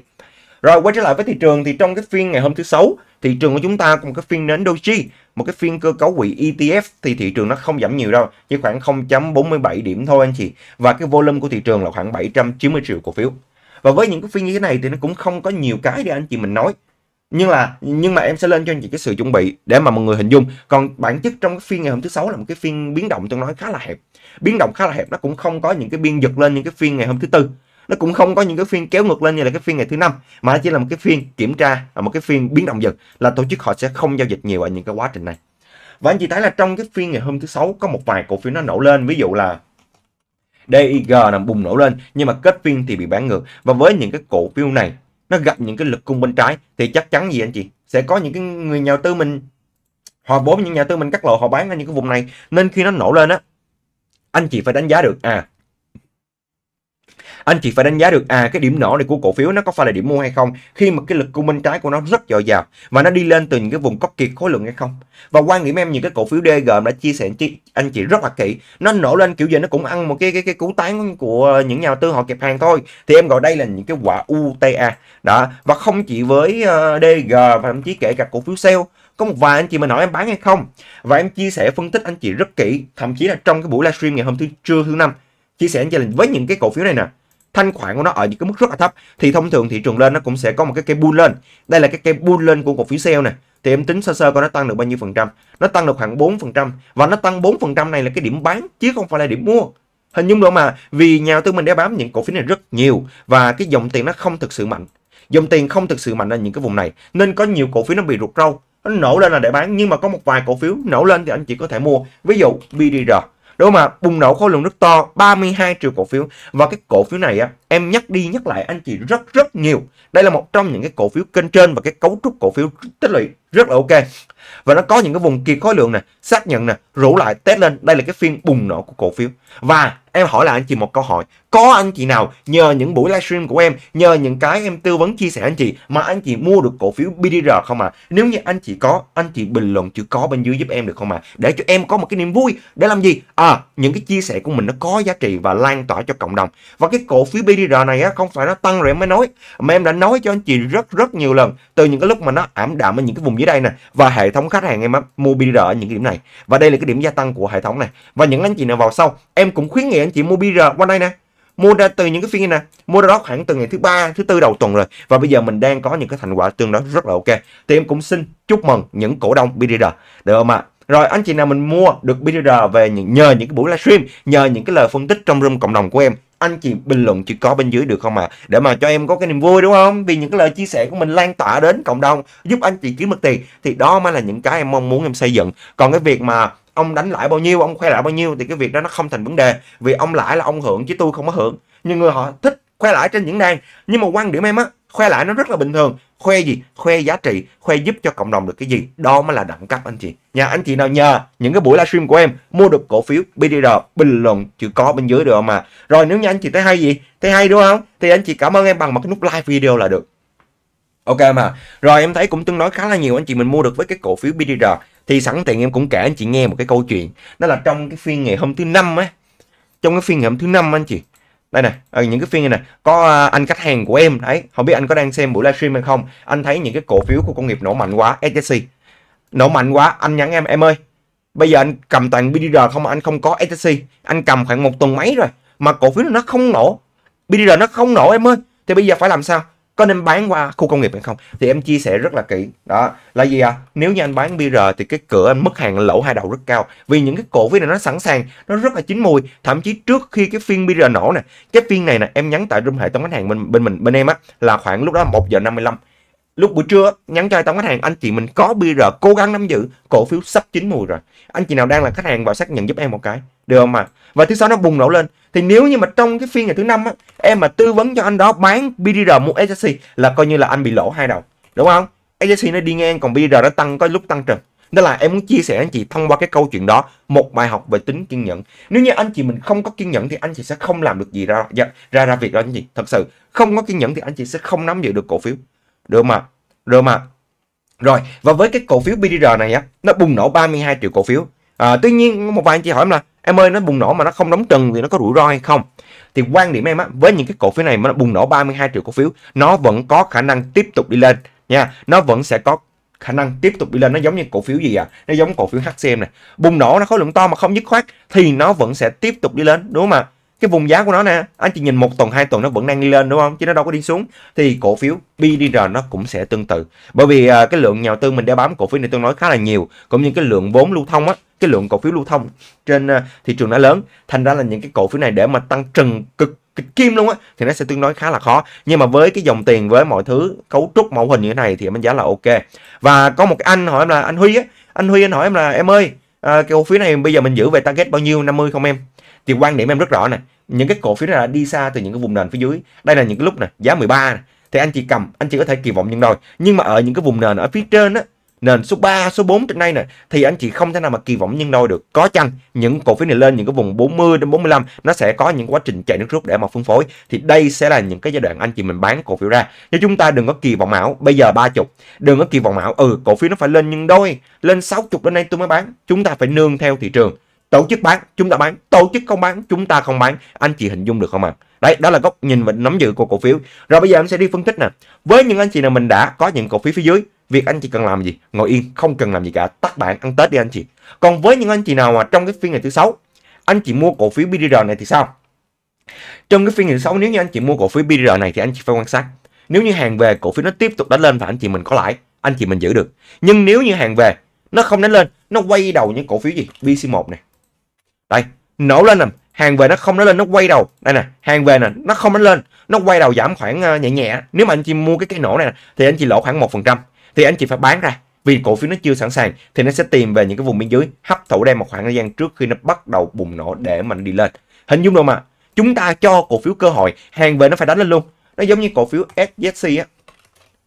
S1: Rồi quay trở lại với thị trường thì trong cái phiên ngày hôm thứ sáu, thị trường của chúng ta có một cái phiên đến Doji, một cái phiên cơ cấu quỹ ETF thì thị trường nó không giảm nhiều đâu, chỉ khoảng 0.47 điểm thôi anh chị. Và cái volume của thị trường là khoảng 790 triệu cổ phiếu. Và với những cái phiên như thế này thì nó cũng không có nhiều cái để anh chị mình nói. Nhưng là nhưng mà em sẽ lên cho anh chị cái sự chuẩn bị để mà mọi người hình dung. Còn bản chất trong cái phiên ngày hôm thứ sáu là một cái phiên biến động tôi nói khá là hẹp. Biến động khá là hẹp nó cũng không có những cái biên giật lên những cái phiên ngày hôm thứ tư nó cũng không có những cái phiên kéo ngược lên như là cái phiên ngày thứ năm mà nó chỉ là một cái phiên kiểm tra à, một cái phiên biến động dần là tổ chức họ sẽ không giao dịch nhiều ở những cái quá trình này và anh chị thấy là trong cái phiên ngày hôm thứ sáu có một vài cổ phiếu nó nổ lên ví dụ là DIG nằm bùng nổ lên nhưng mà kết phiên thì bị bán ngược và với những cái cổ phiếu này nó gặp những cái lực cung bên trái thì chắc chắn gì anh chị sẽ có những cái người nhà tư mình họ vốn những nhà tư mình cắt lỗ họ bán ở những cái vùng này nên khi nó nổ lên á anh chị phải đánh giá được à anh chị phải đánh giá được à cái điểm nổ này của cổ phiếu nó có phải là điểm mua hay không khi mà cái lực cung bên trái của nó rất dồi dào và nó đi lên từ những cái vùng cốc kiệt khối lượng hay không và quan điểm em những cái cổ phiếu DG đã chia sẻ anh chị rất là kỹ nó nổ lên kiểu gì nó cũng ăn một cái cái cái cú tán của những nhà tư họ kẹp hàng thôi thì em gọi đây là những cái quả UTA đó và không chỉ với ờ, DG và thậm chí kể cả cổ phiếu sale có một vài anh chị mà nói em bán hay không và em chia sẻ phân tích anh chị rất kỹ thậm chí là trong cái buổi livestream ngày hôm thứ trưa thứ năm chia sẻ anh chị là với những cái cổ phiếu này nè thanh khoản của nó ở những cái mức rất là thấp thì thông thường thị trường lên nó cũng sẽ có một cái cây bull lên đây là cái cây bull lên của cổ phiếu sale này thì em tính sơ sơ coi nó tăng được bao nhiêu phần trăm nó tăng được khoảng 4 phần trăm và nó tăng 4 phần trăm này là cái điểm bán chứ không phải là điểm mua hình dung được mà vì nhà tư mình đã bám những cổ phiếu này rất nhiều và cái dòng tiền nó không thực sự mạnh dòng tiền không thực sự mạnh ở những cái vùng này nên có nhiều cổ phiếu nó bị rụt râu nó nổ lên là để bán nhưng mà có một vài cổ phiếu nổ lên thì anh chỉ có thể mua ví dụ BDR đúng không ạ? Bùng nổ khối lượng rất to 32 triệu cổ phiếu và cái cổ phiếu này á em nhắc đi nhắc lại anh chị rất rất nhiều. Đây là một trong những cái cổ phiếu kênh trên và cái cấu trúc cổ phiếu tích lũy rất là ok và nó có những cái vùng kia khối lượng này xác nhận nè rủ lại test lên đây là cái phiên bùng nổ của cổ phiếu và em hỏi là anh chị một câu hỏi có anh chị nào nhờ những buổi livestream của em nhờ những cái em tư vấn chia sẻ anh chị mà anh chị mua được cổ phiếu BDR không ạ à? nếu như anh chị có anh chị bình luận chữ có bên dưới giúp em được không ạ à? để cho em có một cái niềm vui để làm gì à những cái chia sẻ của mình nó có giá trị và lan tỏa cho cộng đồng và cái cổ phiếu BDR này á, không phải nó tăng rồi em mới nói mà em đã nói cho anh chị rất rất nhiều lần từ những cái lúc mà nó ảm đạm ở những cái vùng dưới đây nè và hệ thống thống khách hàng em á, mua BR ở những cái điểm này. Và đây là cái điểm gia tăng của hệ thống này. Và những anh chị nào vào sau, em cũng khuyến nghị anh chị mua BR qua đây nè. Mua ra từ những cái phiên này nè, mua ra đó khoảng từ ngày thứ ba, thứ tư đầu tuần rồi. Và bây giờ mình đang có những cái thành quả tương đối rất là ok. Thì em cũng xin chúc mừng những cổ đông BR. Được không ạ? Rồi anh chị nào mình mua được BDR về nhờ những cái buổi livestream, nhờ những cái lời phân tích trong room cộng đồng của em anh chị bình luận chữ có bên dưới được không ạ à? để mà cho em có cái niềm vui đúng không vì những cái lời chia sẻ của mình lan tỏa đến cộng đồng giúp anh chị kiếm được tiền thì đó mới là những cái em mong muốn em xây dựng còn cái việc mà ông đánh lãi bao nhiêu ông khoe lãi bao nhiêu thì cái việc đó nó không thành vấn đề vì ông lãi là ông hưởng chứ tôi không có hưởng nhưng người họ thích khoe lãi trên những đàn nhưng mà quan điểm em á khoe lãi nó rất là bình thường Khoe gì? Khoe giá trị, khoe giúp cho cộng đồng được cái gì? Đó mới là đẳng cấp anh chị. Nhà anh chị nào nhờ những cái buổi livestream của em mua được cổ phiếu BDR bình luận chữ có bên dưới được mà. Rồi nếu như anh chị thấy hay gì, thấy hay đúng không? Thì anh chị cảm ơn em bằng một cái nút like video là được. Ok mà. Rồi em thấy cũng tương đối khá là nhiều anh chị mình mua được với cái cổ phiếu BDR. Thì sẵn tiện em cũng kể anh chị nghe một cái câu chuyện. Đó là trong cái phiên ngày hôm thứ năm á. Trong cái phiên ngày hôm thứ năm anh chị đây nè à, những cái phiên này nè có ờ, anh khách hàng của em đấy không biết anh có đang xem buổi livestream hay không anh thấy những cái cổ phiếu của công nghiệp nổ mạnh quá SJC nổ mạnh quá anh nhắn em em ơi bây giờ anh cầm toàn BDR không anh không có SJC anh cầm khoảng một tuần mấy rồi mà cổ phiếu nó không nổ BDR nó không nổ em ơi thì bây giờ phải làm sao có nên bán qua khu công nghiệp hay không thì em chia sẻ rất là kỹ đó là gì à nếu như anh bán BR thì cái cửa anh mất hàng lỗ hai đầu rất cao vì những cái cổ phiếu này nó sẵn sàng nó rất là chín mùi thậm chí trước khi cái phiên BR nổ nè cái phiên này nè em nhắn tại room hệ thống khách hàng bên bên mình bên em á là khoảng lúc đó một giờ 55 lúc buổi trưa nhắn cho tổng khách hàng anh chị mình có BR cố gắng nắm giữ cổ phiếu sắp chín mùi rồi anh chị nào đang là khách hàng vào xác nhận giúp em một cái được không mà và thứ sáu nó bùng nổ lên thì nếu như mà trong cái phiên ngày thứ năm á em mà tư vấn cho anh đó bán br mua agency là coi như là anh bị lỗ hai đầu đúng không agency nó đi ngang còn br nó tăng có lúc tăng trần đó là em muốn chia sẻ anh chị thông qua cái câu chuyện đó một bài học về tính kiên nhẫn nếu như anh chị mình không có kiên nhẫn thì anh chị sẽ không làm được gì ra ra ra việc đó anh chị thật sự không có kiên nhẫn thì anh chị sẽ không nắm giữ được cổ phiếu được mà, Được mà, Rồi, và với cái cổ phiếu BDR này á, nó bùng nổ 32 triệu cổ phiếu. À, tuy nhiên một vài anh chị hỏi em là em ơi nó bùng nổ mà nó không đóng trần thì nó có rủi ro hay không? Thì quan điểm em á, với những cái cổ phiếu này mà nó bùng nổ 32 triệu cổ phiếu, nó vẫn có khả năng tiếp tục đi lên nha. Nó vẫn sẽ có khả năng tiếp tục đi lên nó giống như cổ phiếu gì à nó giống cổ phiếu HCM này bùng nổ nó khối lượng to mà không dứt khoát thì nó vẫn sẽ tiếp tục đi lên đúng không ạ cái vùng giá của nó nè anh chỉ nhìn một tuần hai tuần nó vẫn đang đi lên đúng không chứ nó đâu có đi xuống thì cổ phiếu BDR nó cũng sẽ tương tự bởi vì à, cái lượng nhà đầu tư mình đã bám cổ phiếu này tương nói khá là nhiều cũng như cái lượng vốn lưu thông á cái lượng cổ phiếu lưu thông trên à, thị trường nó lớn thành ra là những cái cổ phiếu này để mà tăng trần cực kịch kim luôn á thì nó sẽ tương đối khá là khó nhưng mà với cái dòng tiền với mọi thứ cấu trúc mẫu hình như thế này thì em đánh giá là ok và có một anh hỏi em là anh Huy á anh Huy anh hỏi em là em ơi à, cái cổ phiếu này bây giờ mình giữ về target bao nhiêu 50 không em thì quan điểm em rất rõ nè những cái cổ phiếu này đã đi xa từ những cái vùng nền phía dưới đây là những cái lúc nè giá 13 này. thì anh chị cầm anh chị có thể kỳ vọng nhưng rồi nhưng mà ở những cái vùng nền ở phía trên á nền số 3, số 4 trên đây nè thì anh chị không thể nào mà kỳ vọng nhân đôi được. Có chăng những cổ phiếu này lên những cái vùng 40 đến 45 nó sẽ có những quá trình chạy nước rút để mà phân phối thì đây sẽ là những cái giai đoạn anh chị mình bán cổ phiếu ra. Nếu chúng ta đừng có kỳ vọng ảo, bây giờ ba chục đừng có kỳ vọng ảo ừ cổ phiếu nó phải lên nhân đôi, lên 60 đến đây tôi mới bán. Chúng ta phải nương theo thị trường tổ chức bán chúng ta bán tổ chức không bán chúng ta không bán anh chị hình dung được không ạ à? đấy đó là góc nhìn và nắm giữ của cổ phiếu rồi bây giờ em sẽ đi phân tích nè với những anh chị nào mình đã có những cổ phiếu phía dưới việc anh chị cần làm gì ngồi yên không cần làm gì cả tắt bạn ăn tết đi anh chị còn với những anh chị nào mà trong cái phiên ngày thứ sáu anh chị mua cổ phiếu BDR này thì sao trong cái phiên ngày thứ sáu nếu như anh chị mua cổ phiếu BDR này thì anh chị phải quan sát nếu như hàng về cổ phiếu nó tiếp tục đánh lên và anh chị mình có lãi anh chị mình giữ được nhưng nếu như hàng về nó không đánh lên nó quay đầu những cổ phiếu gì BC1 này đây nổ lên nè hàng về nó không nó lên nó quay đầu đây nè hàng về nè nó không nó lên nó quay đầu giảm khoảng ờ, nhẹ nhẹ nếu mà anh chị mua cái cây nổ này thì anh chị lỗ khoảng một phần trăm thì anh chị phải bán ra vì cổ phiếu nó chưa sẵn sàng thì nó sẽ tìm về những cái vùng biên dưới hấp thụ đem một khoảng thời gian trước khi nó bắt đầu bùng nổ để mình đi lên hình dung đâu mà chúng ta cho cổ phiếu cơ hội hàng về nó phải đánh lên luôn nó giống như cổ phiếu SJC á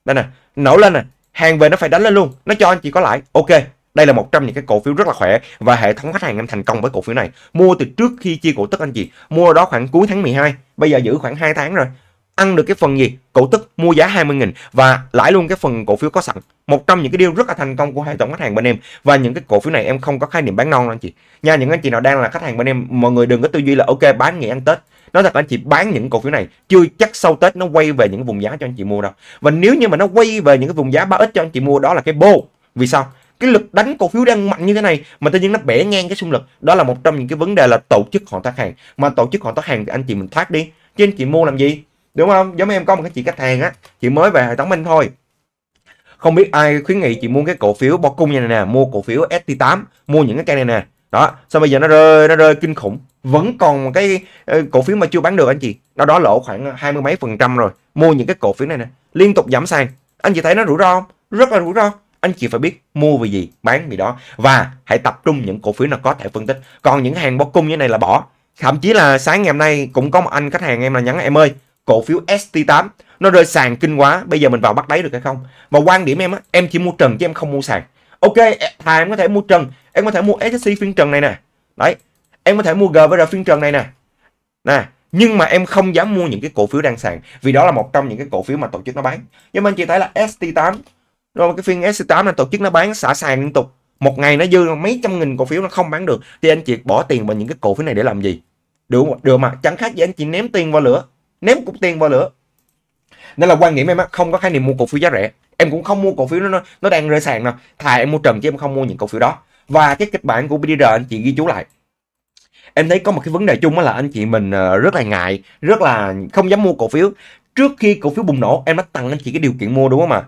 S1: đây nè nổ lên nè hàng về nó phải đánh lên luôn nó cho anh chị có lại ok đây là một trong những cái cổ phiếu rất là khỏe và hệ thống khách hàng em thành công với cổ phiếu này. Mua từ trước khi chia cổ tức anh chị, mua đó khoảng cuối tháng 12, bây giờ giữ khoảng 2 tháng rồi. Ăn được cái phần gì? Cổ tức mua giá 20 nghìn và lãi luôn cái phần cổ phiếu có sẵn. Một trong những cái điều rất là thành công của hệ thống khách hàng bên em và những cái cổ phiếu này em không có khái niệm bán non đâu anh chị. Nha những anh chị nào đang là khách hàng bên em, mọi người đừng có tư duy là ok bán nghỉ ăn Tết nói thật anh chị bán những cổ phiếu này chưa chắc sau tết nó quay về những vùng giá cho anh chị mua đâu và nếu như mà nó quay về những cái vùng giá ba ít cho anh chị mua đó là cái bô vì sao cái lực đánh cổ phiếu đang mạnh như thế này mà tự nhiên nó bẻ ngang cái xung lực đó là một trong những cái vấn đề là tổ chức họ thoát hàng mà tổ chức họ thoát hàng thì anh chị mình thoát đi chứ anh chị mua làm gì đúng không giống em có một cái chị khách hàng á chị mới về hệ thống anh thôi không biết ai khuyến nghị chị mua cái cổ phiếu bo cung như này nè mua cổ phiếu ST8 mua những cái cây này nè đó sao bây giờ nó rơi nó rơi kinh khủng vẫn còn cái ờ, cổ phiếu mà chưa bán được anh chị nó đó lỗ khoảng hai mươi mấy phần trăm rồi mua những cái cổ phiếu này nè liên tục giảm sàn anh chị thấy nó rủi ro không rất là rủi ro anh chị phải biết mua vì gì bán vì đó và hãy tập trung những cổ phiếu nào có thể phân tích còn những hàng bỏ cung như này là bỏ thậm chí là sáng ngày hôm nay cũng có một anh khách hàng em là nhắn em ơi cổ phiếu ST8 nó rơi sàn kinh quá bây giờ mình vào bắt đáy được hay không mà quan điểm em á em chỉ mua trần chứ em không mua sàn ok thà em có thể mua trần em có thể mua SSC phiên trần này nè đấy em có thể mua GVR phiên trần này nè nè nhưng mà em không dám mua những cái cổ phiếu đang sàn vì đó là một trong những cái cổ phiếu mà tổ chức nó bán nhưng mà anh chị thấy là ST8 rồi cái phiên s 8 này tổ chức nó bán xả sàn liên tục một ngày nó dư mấy trăm nghìn cổ phiếu nó không bán được thì anh chị bỏ tiền vào những cái cổ phiếu này để làm gì được được mà chẳng khác gì anh chị ném tiền vào lửa ném cục tiền vào lửa nên là quan điểm em á không có khái niệm mua cổ phiếu giá rẻ em cũng không mua cổ phiếu nó nó đang rơi sàn nè thà em mua trần chứ em không mua những cổ phiếu đó và cái kịch bản của BDR anh chị ghi chú lại em thấy có một cái vấn đề chung đó là anh chị mình ờ, rất là ngại rất là không dám mua cổ phiếu trước khi cổ phiếu bùng nổ em đã tặng anh chị cái điều kiện mua đúng không ạ à?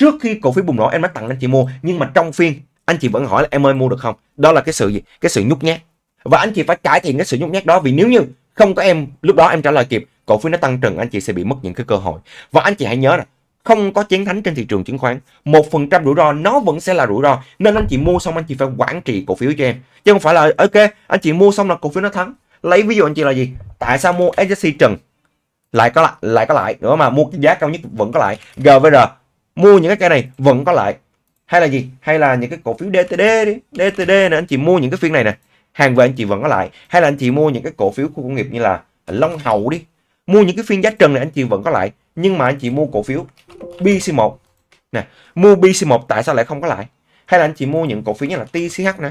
S1: trước khi cổ phiếu bùng nổ em đã tặng anh chị mua nhưng mà trong phiên anh chị vẫn hỏi là em ơi mua được không đó là cái sự gì cái sự nhút nhát và anh chị phải cải thiện cái sự nhút nhát đó vì nếu như không có em lúc đó em trả lời kịp cổ phiếu nó tăng trần anh chị sẽ bị mất những cái cơ hội và anh chị hãy nhớ rằng không có chiến thắng trên thị trường chứng khoán một phần trăm rủi ro nó vẫn sẽ là rủi ro nên anh chị mua xong anh chị phải quản trị cổ phiếu cho em chứ không phải là ok anh chị mua xong là cổ phiếu nó thắng lấy ví dụ anh chị là gì tại sao mua SJC trần lại có lại lại có lại nữa mà mua cái giá cao nhất vẫn có lại GVR mua những cái cây này vẫn có lại hay là gì hay là những cái cổ phiếu DTD đi DTD này anh chị mua những cái phiên này nè hàng về anh chị vẫn có lại hay là anh chị mua những cái cổ phiếu khu công nghiệp như là Long Hậu đi mua những cái phiên giá trần này anh chị vẫn có lại nhưng mà anh chị mua cổ phiếu BC1 nè mua BC1 tại sao lại không có lại hay là anh chị mua những cổ phiếu như là TCH nè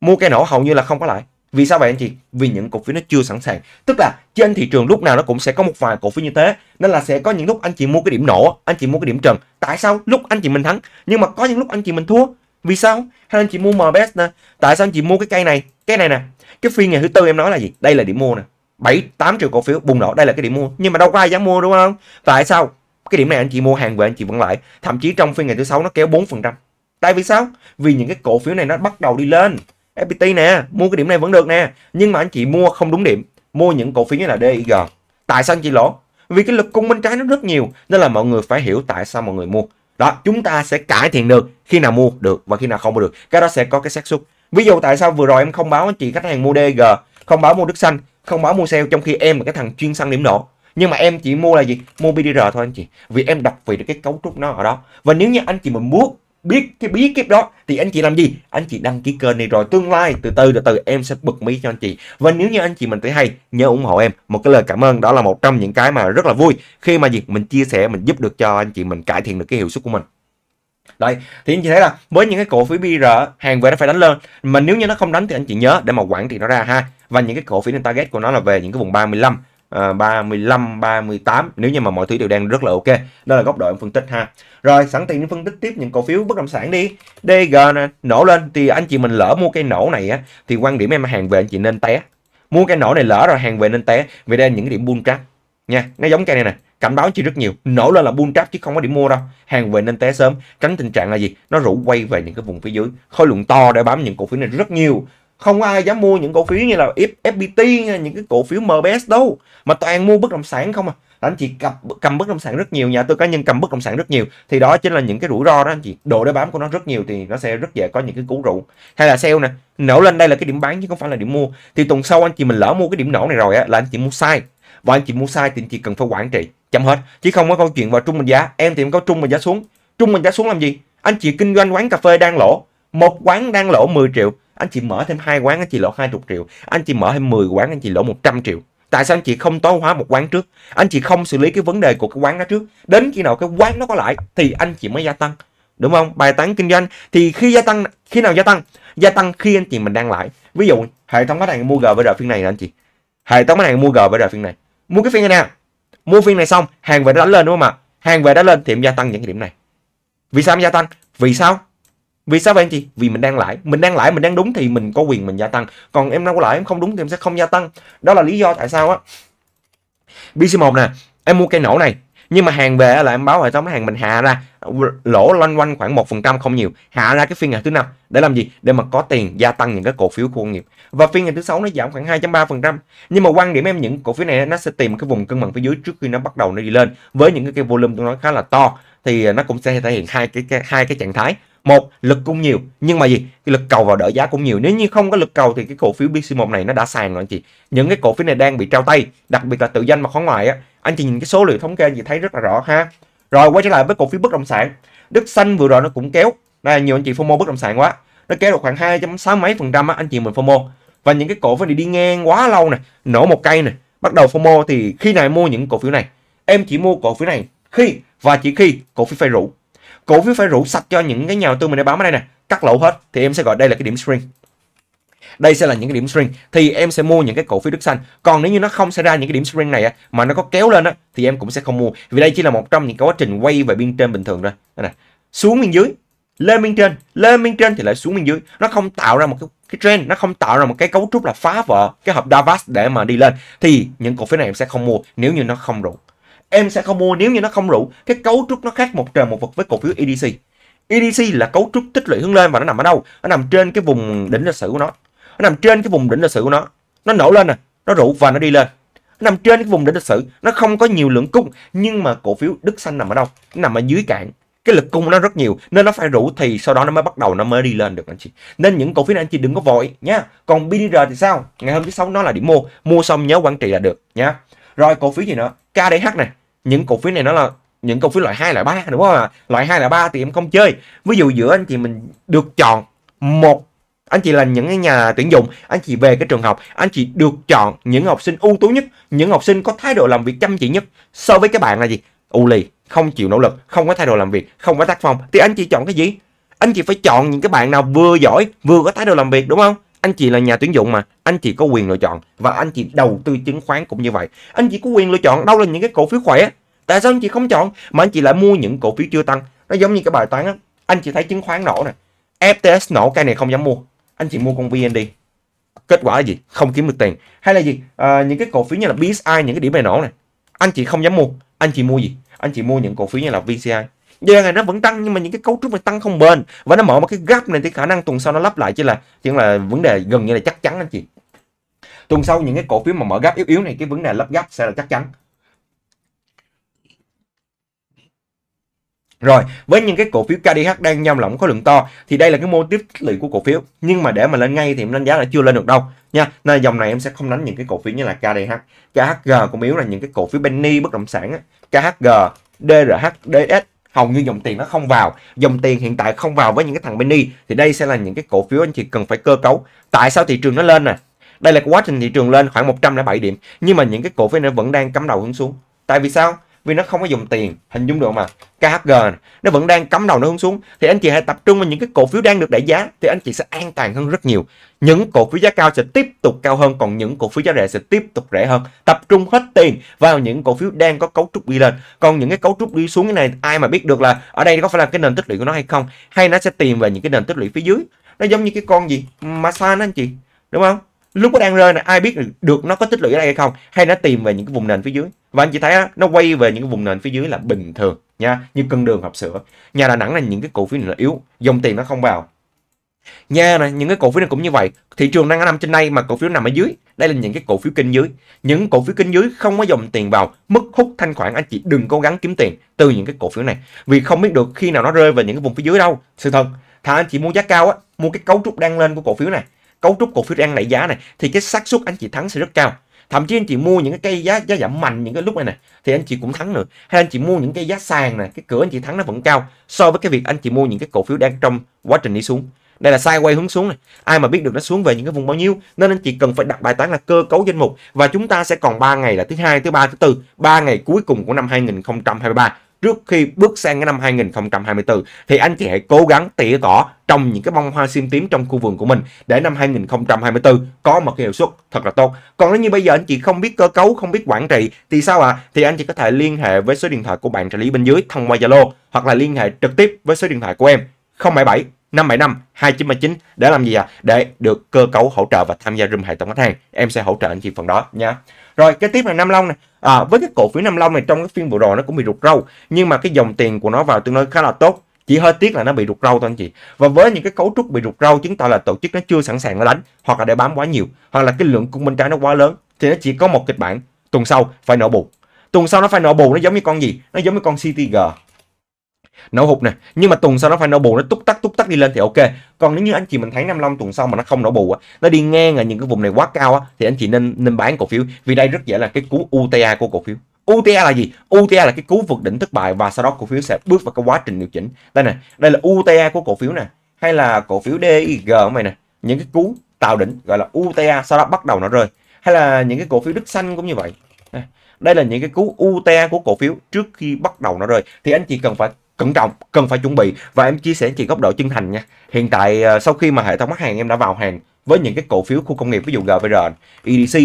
S1: mua cái nổ hầu như là không có lại vì sao vậy anh chị? Vì những cổ phiếu nó chưa sẵn sàng. Tức là trên thị trường lúc nào nó cũng sẽ có một vài cổ phiếu như thế. Nên là sẽ có những lúc anh chị mua cái điểm nổ, anh chị mua cái điểm trần. Tại sao lúc anh chị mình thắng nhưng mà có những lúc anh chị mình thua? Vì sao? Hay anh chị mua MBS nè. Tại sao anh chị mua cái cây này? Cái này nè. Cái phiên ngày thứ tư em nói là gì? Đây là điểm mua nè. 7 8 triệu cổ phiếu bùng nổ, đây là cái điểm mua. Nhưng mà đâu có ai dám mua đúng không? Tại sao? Cái điểm này anh chị mua hàng về anh chị vẫn lại. Thậm chí trong phiên ngày thứ sáu nó kéo 4%. Tại vì sao? Vì những cái cổ phiếu này nó bắt đầu đi lên. FPT nè mua cái điểm này vẫn được nè nhưng mà anh chị mua không đúng điểm mua những cổ phiếu như là DIG tại sao anh chị lỗ vì cái lực cung bên trái nó rất nhiều nên là mọi người phải hiểu tại sao mọi người mua đó chúng ta sẽ cải thiện được khi nào mua được và khi nào không mua được cái đó sẽ có cái xác suất ví dụ tại sao vừa rồi em không báo anh chị khách hàng mua DG không báo mua Đức Xanh không báo mua sale trong khi em là cái thằng chuyên săn điểm nổ nhưng mà em chỉ mua là gì mua BDR thôi anh chị vì em đọc vì cái cấu trúc nó ở đó và nếu như anh chị mà muốn biết cái bí kíp đó thì anh chị làm gì anh chị đăng ký kênh này rồi tương lai từ từ từ từ em sẽ bật mí cho anh chị và nếu như anh chị mình thấy hay nhớ ủng hộ em một cái lời cảm ơn đó là một trong những cái mà rất là vui khi mà gì mình chia sẻ mình giúp được cho anh chị mình cải thiện được cái hiệu suất của mình đây thì anh chị thấy là với những cái cổ phiếu BR hàng về nó phải đánh lên mà nếu như nó không đánh thì anh chị nhớ để mà quản trị nó ra ha và những cái cổ phiếu target của nó là về những cái vùng 35 À, 35, 38 nếu như mà mọi thứ đều đang rất là ok. Đó là góc độ em phân tích ha. Rồi, sẵn tiện phân tích tiếp những cổ phiếu bất động sản đi. DG nè, nổ lên thì anh chị mình lỡ mua cây nổ này á thì quan điểm em hàng về anh chị nên té. Mua cây nổ này lỡ rồi hàng về nên té vì đây là những cái điểm bull trap nha. Nó giống cây này nè, cảnh báo chị rất nhiều, nổ lên là bull trap chứ không có điểm mua đâu. Hàng về nên té sớm, tránh tình trạng là gì? Nó rủ quay về những cái vùng phía dưới. Khối lượng to để bám những cổ phiếu này rất nhiều không ai dám mua những cổ phiếu như là FPT những cái cổ phiếu MBS đâu mà toàn mua bất động sản không à anh chị cầm, cầm bất động sản rất nhiều nhà tôi cá nhân cầm bất động sản rất nhiều thì đó chính là những cái rủi ro đó anh chị độ để bám của nó rất nhiều thì nó sẽ rất dễ có những cái cú rượu hay là sale nè nổ lên đây là cái điểm bán chứ không phải là điểm mua thì tuần sau anh chị mình lỡ mua cái điểm nổ này rồi á là anh chị mua sai và anh chị mua sai thì anh chị cần phải quản trị chậm hết chứ không có câu chuyện vào trung bình giá em thì em có trung bình giá xuống trung bình giá xuống làm gì anh chị kinh doanh quán cà phê đang lỗ một quán đang lỗ 10 triệu anh chị mở thêm hai quán anh chị lỗ 20 triệu anh chị mở thêm 10 quán anh chị lỗ 100 triệu tại sao anh chị không tối hóa một quán trước anh chị không xử lý cái vấn đề của cái quán đó trước đến khi nào cái quán nó có lại thì anh chị mới gia tăng đúng không bài toán kinh doanh thì khi gia tăng khi nào gia tăng gia tăng khi anh chị mình đang lại ví dụ hệ thống khách hàng mua gờ với giờ phiên này anh chị hệ thống khách hàng mua gờ với giờ phiên này mua cái phiên này nè mua phiên này xong hàng về đã lên đúng không ạ hàng về đã lên thì em gia tăng những cái điểm này vì sao em gia tăng vì sao vì sao vậy anh chị vì mình đang lãi mình đang lãi mình đang đúng thì mình có quyền mình gia tăng còn em đang có lãi em không đúng thì em sẽ không gia tăng đó là lý do tại sao á BC1 nè em mua cây nổ này nhưng mà hàng về là em báo hệ thống hàng mình hạ ra lỗ loanh quanh khoảng một phần trăm không nhiều hạ ra cái phiên ngày thứ năm để làm gì để mà có tiền gia tăng những cái cổ phiếu khu công nghiệp và phiên ngày thứ sáu nó giảm khoảng 2.3% nhưng mà quan điểm em những cổ phiếu này nó sẽ tìm cái vùng cân bằng phía dưới trước khi nó bắt đầu nó đi lên với những cái volume tôi nói khá là to thì nó cũng sẽ thể hiện hai cái, cái hai cái trạng thái một lực cũng nhiều nhưng mà gì lực cầu vào đỡ giá cũng nhiều nếu như không có lực cầu thì cái cổ phiếu BC1 này nó đã sàn rồi anh chị những cái cổ phiếu này đang bị trao tay đặc biệt là tự danh mà khó ngoài á anh chị nhìn cái số liệu thống kê anh chị thấy rất là rõ ha rồi quay trở lại với cổ phiếu bất động sản Đức Xanh vừa rồi nó cũng kéo là nhiều anh chị phô mô bất động sản quá nó kéo được khoảng 2.6 mấy phần trăm á anh chị mình phô mô và những cái cổ phiếu này đi ngang quá lâu nè nổ một cây nè bắt đầu phô mô thì khi nào mua những cổ phiếu này em chỉ mua cổ phiếu này khi và chỉ khi cổ phiếu phải rủ cổ phiếu phải rủ sạch cho những cái nhà đầu tư mình đã bám ở đây nè cắt lỗ hết thì em sẽ gọi đây là cái điểm string đây sẽ là những cái điểm string thì em sẽ mua những cái cổ phiếu đất xanh còn nếu như nó không xảy ra những cái điểm string này mà nó có kéo lên á thì em cũng sẽ không mua vì đây chỉ là một trong những cái quá trình quay về biên trên bình thường thôi đây nè xuống bên dưới lên bên trên lên bên trên thì lại xuống bên dưới nó không tạo ra một cái, cái trend nó không tạo ra một cái cấu trúc là phá vỡ cái hộp davas để mà đi lên thì những cổ phiếu này em sẽ không mua nếu như nó không đủ em sẽ không mua nếu như nó không rủ cái cấu trúc nó khác một trời một vực với cổ phiếu EDC EDC là cấu trúc tích lũy hướng lên và nó nằm ở đâu nó nằm trên cái vùng đỉnh lịch sử của nó nó nằm trên cái vùng đỉnh lịch sử của nó nó nổ lên nè nó rủ và nó đi lên nó nằm trên cái vùng đỉnh lịch sử nó không có nhiều lượng cung nhưng mà cổ phiếu Đức Xanh nằm ở đâu nó nằm ở dưới cạn cái lực cung nó rất nhiều nên nó phải rủ thì sau đó nó mới bắt đầu nó mới đi lên được anh chị nên những cổ phiếu này anh chị đừng có vội nhá còn BDR thì sao ngày hôm thứ sáu nó là điểm mua mua xong nhớ quản trị là được nhá rồi cổ phiếu gì nữa KDH này những cổ phiếu này nó là những cổ phiếu loại 2 loại 3 đúng không ạ? Loại 2 loại 3 thì em không chơi. Ví dụ giữa anh chị mình được chọn một anh chị là những nhà tuyển dụng, anh chị về cái trường học, anh chị được chọn những học sinh ưu tú nhất, những học sinh có thái độ làm việc chăm chỉ nhất so với các bạn là gì? U lì, không chịu nỗ lực, không có thái độ làm việc, không có tác phong thì anh chị chọn cái gì? Anh chị phải chọn những cái bạn nào vừa giỏi, vừa có thái độ làm việc đúng không? Anh chị là nhà tuyển dụng mà, anh chị có quyền lựa chọn và anh chị đầu tư chứng khoán cũng như vậy. Anh chị có quyền lựa chọn đâu là những cái cổ phiếu khỏe, tại sao anh chị không chọn mà anh chị lại mua những cổ phiếu chưa tăng nó giống như cái bài toán á anh chị thấy chứng khoán nổ nè FTS nổ cái này không dám mua anh chị mua con VN đi kết quả là gì không kiếm được tiền hay là gì à, những cái cổ phiếu như là BSI những cái điểm này nổ này anh chị không dám mua anh chị mua gì anh chị mua những cổ phiếu như là VCI giờ này nó vẫn tăng nhưng mà những cái cấu trúc này tăng không bền và nó mở một cái gap này thì khả năng tuần sau nó lắp lại chứ là chỉ là vấn đề gần như là chắc chắn anh chị tuần sau những cái cổ phiếu mà mở gap yếu yếu này cái vấn đề lắp gap sẽ là chắc chắn Rồi, với những cái cổ phiếu KDH đang nhâm lỏng khối lượng to thì đây là cái mô tiếp lũy của cổ phiếu. Nhưng mà để mà lên ngay thì em đánh giá là chưa lên được đâu nha. Nên dòng này em sẽ không đánh những cái cổ phiếu như là KDH. KHG cũng yếu là những cái cổ phiếu Benny bất động sản á. KHG, DRH, DS hầu như dòng tiền nó không vào dòng tiền hiện tại không vào với những cái thằng Benny thì đây sẽ là những cái cổ phiếu anh chị cần phải cơ cấu tại sao thị trường nó lên nè đây là quá trình thị trường lên khoảng 107 điểm nhưng mà những cái cổ phiếu nó vẫn đang cắm đầu hướng xuống tại vì sao vì nó không có dùng tiền hình dung được mà KHG nó vẫn đang cắm đầu nó hướng xuống thì anh chị hãy tập trung vào những cái cổ phiếu đang được đẩy giá thì anh chị sẽ an toàn hơn rất nhiều những cổ phiếu giá cao sẽ tiếp tục cao hơn còn những cổ phiếu giá rẻ sẽ tiếp tục rẻ hơn tập trung hết tiền vào những cổ phiếu đang có cấu trúc đi lên còn những cái cấu trúc đi xuống cái này ai mà biết được là ở đây có phải là cái nền tích lũy của nó hay không hay nó sẽ tìm về những cái nền tích lũy phía dưới nó giống như cái con gì massage đó anh chị đúng không lúc nó đang rơi này ai biết được nó có tích lũy ở đây hay không hay nó tìm về những cái vùng nền phía dưới và anh chị thấy đó, nó quay về những cái vùng nền phía dưới là bình thường nha như cân đường hộp sữa nhà đà nẵng là những cái cổ phiếu này là yếu dòng tiền nó không vào nha này những cái cổ phiếu này cũng như vậy thị trường đang ở nằm trên đây mà cổ phiếu nằm ở dưới đây là những cái cổ phiếu kinh dưới những cổ phiếu kinh dưới không có dòng tiền vào mất hút thanh khoản anh chị đừng cố gắng kiếm tiền từ những cái cổ phiếu này vì không biết được khi nào nó rơi về những cái vùng phía dưới đâu sự thật thà anh chị mua giá cao á mua cái cấu trúc đang lên của cổ phiếu này cấu trúc cổ phiếu đang đẩy giá này thì cái xác suất anh chị thắng sẽ rất cao thậm chí anh chị mua những cái cây giá giá giảm mạnh những cái lúc này này thì anh chị cũng thắng nữa hay anh chị mua những cái giá sàn này cái cửa anh chị thắng nó vẫn cao so với cái việc anh chị mua những cái cổ phiếu đang trong quá trình đi xuống đây là sai quay hướng xuống này ai mà biết được nó xuống về những cái vùng bao nhiêu nên anh chị cần phải đặt bài toán là cơ cấu danh mục và chúng ta sẽ còn 3 ngày là thứ hai thứ ba thứ tư ba ngày cuối cùng của năm 2023 trước khi bước sang cái năm 2024 thì anh chị hãy cố gắng tỉa tỏ trong những cái bông hoa sim tím trong khu vườn của mình để năm 2024 có một cái hiệu suất thật là tốt. Còn nếu như bây giờ anh chị không biết cơ cấu, không biết quản trị thì sao ạ? À? Thì anh chị có thể liên hệ với số điện thoại của bạn trợ lý bên dưới thông qua Zalo hoặc là liên hệ trực tiếp với số điện thoại của em 077 575 299 để làm gì ạ? À? Để được cơ cấu hỗ trợ và tham gia room hệ tổng khách hàng. Em sẽ hỗ trợ anh chị phần đó nha. Rồi cái tiếp là Nam Long này. À, với cái cổ phiếu Nam Long này trong cái phiên vừa rồi nó cũng bị rụt râu nhưng mà cái dòng tiền của nó vào tương đối khá là tốt chỉ hơi tiếc là nó bị rụt râu thôi anh chị và với những cái cấu trúc bị rụt râu chứng tỏ là tổ chức nó chưa sẵn sàng nó đánh hoặc là để bám quá nhiều hoặc là cái lượng cung bên trái nó quá lớn thì nó chỉ có một kịch bản tuần sau phải nổ bù tuần sau nó phải nổ bù nó giống như con gì nó giống như con CTG nấu hụt này nhưng mà tuần sau nó phải nổ bù nó túc tắc túc tắc đi lên thì ok còn nếu như anh chị mình thấy 55 tuần sau mà nó không nổ bù á nó đi ngang ở những cái vùng này quá cao á thì anh chị nên nên bán cổ phiếu vì đây rất dễ là cái cú UTA của cổ phiếu UTA là gì? UTA là cái cú vượt đỉnh thất bại và sau đó cổ phiếu sẽ bước vào cái quá trình điều chỉnh. Đây này, đây là UTA của cổ phiếu nè, hay là cổ phiếu DIG này mày nè, những cái cú tạo đỉnh gọi là UTA sau đó bắt đầu nó rơi. Hay là những cái cổ phiếu Đức xanh cũng như vậy. Đây là những cái cú UTA của cổ phiếu trước khi bắt đầu nó rơi thì anh chị cần phải cẩn trọng cần phải chuẩn bị và em chia sẻ chị góc độ chân thành nha hiện tại ờ, sau khi mà hệ thống mắt hàng em đã vào hàng với những cái cổ phiếu khu công nghiệp ví dụ GVR, EDC,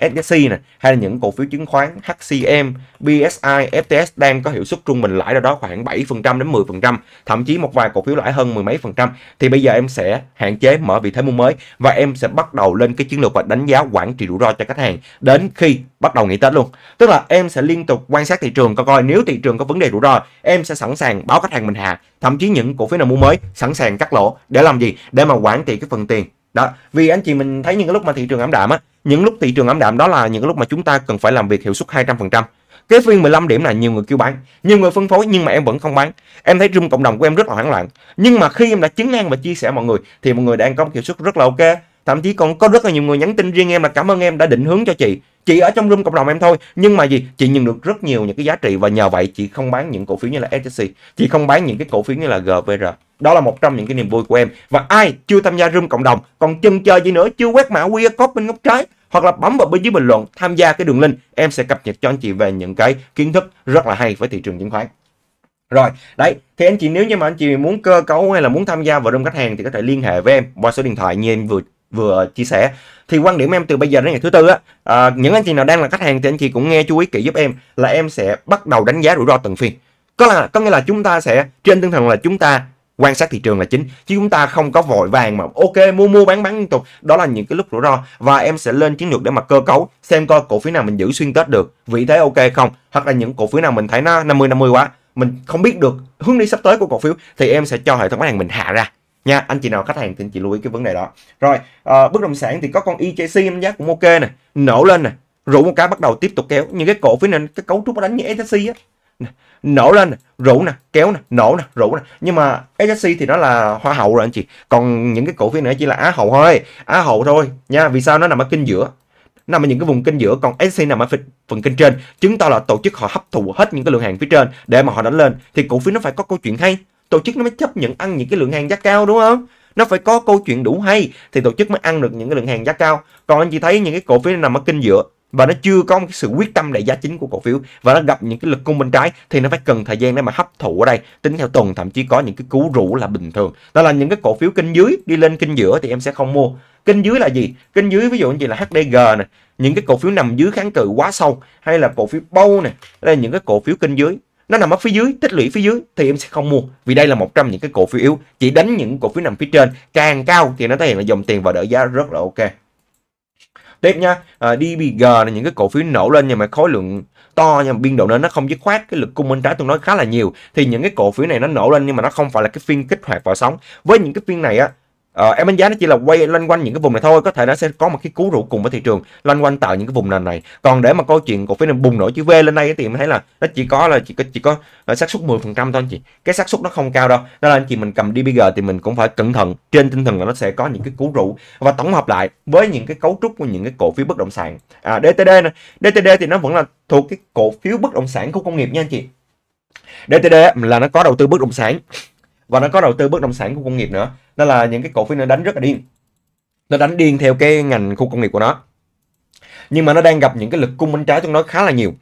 S1: SSC này, hay là những cổ phiếu chứng khoán HCM, BSI, FTS đang có hiệu suất trung bình lãi ở đó khoảng 7% đến 10%, thậm chí một vài cổ phiếu lãi hơn mười mấy phần trăm thì bây giờ em sẽ hạn chế mở vị thế mua mới và em sẽ bắt đầu lên cái chiến lược và đánh giá quản trị rủi ro cho khách hàng đến khi bắt đầu nghỉ Tết luôn. Tức là em sẽ liên tục quan sát thị trường coi coi nếu thị trường có vấn đề rủi ro, em sẽ sẵn sàng báo khách hàng mình hạ, thậm chí những cổ phiếu nào mua mới sẵn sàng cắt lỗ để làm gì? Để mà quản trị cái phần tiền đó vì anh chị mình thấy những cái lúc mà thị trường ảm đạm á những lúc thị trường ảm đạm đó là những cái lúc mà chúng ta cần phải làm việc hiệu suất 200% cái phiên 15 điểm là nhiều người kêu bán nhiều người phân phối nhưng mà em vẫn không bán em thấy trong cộng đồng của em rất là hoảng loạn nhưng mà khi em đã chứng năng và chia sẻ mọi người thì mọi người đang có một hiệu suất rất là ok thậm chí còn có rất là nhiều người nhắn tin riêng em là cảm ơn em đã định hướng cho chị chị ở trong room cộng đồng em thôi nhưng mà gì chị nhận được rất nhiều những cái giá trị và nhờ vậy chị không bán những cổ phiếu như là STC chị không bán những cái cổ phiếu như là GVR đó là một trong những cái niềm vui của em và ai chưa tham gia room cộng đồng còn chân chờ gì nữa chưa quét mã QR code bên góc trái hoặc là bấm vào bên dưới bình luận tham gia cái đường link em sẽ cập nhật cho anh chị về những cái kiến thức rất là hay với thị trường chứng khoán rồi, đấy, thì anh chị nếu như mà anh chị muốn cơ cấu hay là muốn tham gia vào room khách hàng thì có thể liên hệ với em qua số điện thoại như em vừa vừa chia sẻ thì quan điểm em từ bây giờ đến ngày thứ tư á à, những anh chị nào đang là khách hàng thì anh chị cũng nghe chú ý kỹ giúp em là em sẽ bắt đầu đánh giá rủi ro từng phiên có là có nghĩa là chúng ta sẽ trên tinh thần là chúng ta quan sát thị trường là chính chứ chúng ta không có vội vàng mà ok mua mua bán bán liên tục đó là những cái lúc rủi ro và em sẽ lên chiến lược để mà cơ cấu xem coi cổ phiếu nào mình giữ xuyên tết được vị thế ok không hoặc là những cổ phiếu nào mình thấy nó 50 50 quá mình không biết được hướng đi sắp tới của cổ phiếu thì em sẽ cho hệ thống bán hàng mình hạ ra nha anh chị nào khách hàng thì anh chị lưu ý cái vấn đề đó rồi à, bất động sản thì có con IJC e em giá cũng ok nè nổ lên nè rủ một cái bắt đầu tiếp tục kéo những cái cổ phiếu này cái cấu trúc nó đánh như SSC e á nổ lên nè, rủ nè kéo nè nổ nè rủ nè nhưng mà SSC e thì nó là hoa hậu rồi anh chị còn những cái cổ phiếu này chỉ là á hậu thôi á hậu thôi nha vì sao nó nằm ở kinh giữa nằm ở những cái vùng kinh giữa còn SC nằm ở phần kinh trên chứng tỏ là tổ chức họ hấp thụ hết những cái lượng hàng phía trên để mà họ đánh lên thì cổ phiếu nó phải có câu chuyện hay tổ chức nó mới chấp nhận ăn những cái lượng hàng giá cao đúng không? Nó phải có câu chuyện đủ hay thì tổ chức mới ăn được những cái lượng hàng giá cao. Còn anh chị thấy những cái cổ phiếu nằm ở kinh dựa và nó chưa có một cái sự quyết tâm đẩy giá chính của cổ phiếu và nó gặp những cái lực cung bên trái thì nó phải cần thời gian để mà hấp thụ ở đây tính theo tuần thậm chí có những cái cú rũ là bình thường đó là những cái cổ phiếu kênh dưới đi lên kênh giữa thì em sẽ không mua kênh dưới là gì kênh dưới ví dụ như là HDG này những cái cổ phiếu nằm dưới kháng cự quá sâu hay là cổ phiếu bâu này đây là những cái cổ phiếu kênh dưới nó nằm ở phía dưới tích lũy phía dưới thì em sẽ không mua vì đây là một trong những cái cổ phiếu yếu chỉ đánh những cổ phiếu nằm phía trên càng cao thì nó thể hiện là dòng tiền vào đỡ giá rất là ok tiếp nha à, DBG là những cái cổ phiếu nổ lên nhưng mà khối lượng to nhưng mà biên độ nên nó không dứt khoát cái lực cung bên trái tôi nói khá là nhiều thì những cái cổ phiếu này nó nổ lên nhưng mà nó không phải là cái phiên kích hoạt vào sóng với những cái phiên này á Ờ, em đánh giá nó chỉ là quay loanh quanh những cái vùng này thôi có thể nó sẽ có một cái cú rượu cùng với thị trường loanh quanh tại những cái vùng nền này còn để mà câu chuyện cổ phiếu này bùng nổ chữ V lên đây thì em thấy là nó chỉ có là chỉ có chỉ có ờ, xác suất 10 phần trăm thôi anh chị cái xác suất nó không cao đâu nên là anh chị mình cầm DBG thì mình cũng phải cẩn thận trên tinh thần là nó sẽ có những cái cú rượu và tổng hợp lại với những cái cấu trúc của những cái cổ phiếu bất động sản à, DTD này DTD thì nó vẫn là thuộc cái cổ phiếu bất động sản khu công nghiệp nha anh chị DTD là nó có đầu tư bất động sản và nó có đầu tư bất động sản khu công nghiệp nữa nên là những cái cổ phiếu nó đánh rất là điên nó đánh điên theo cái ngành khu công nghiệp của nó nhưng mà nó đang gặp những cái lực cung bên trái tôi nói khá là nhiều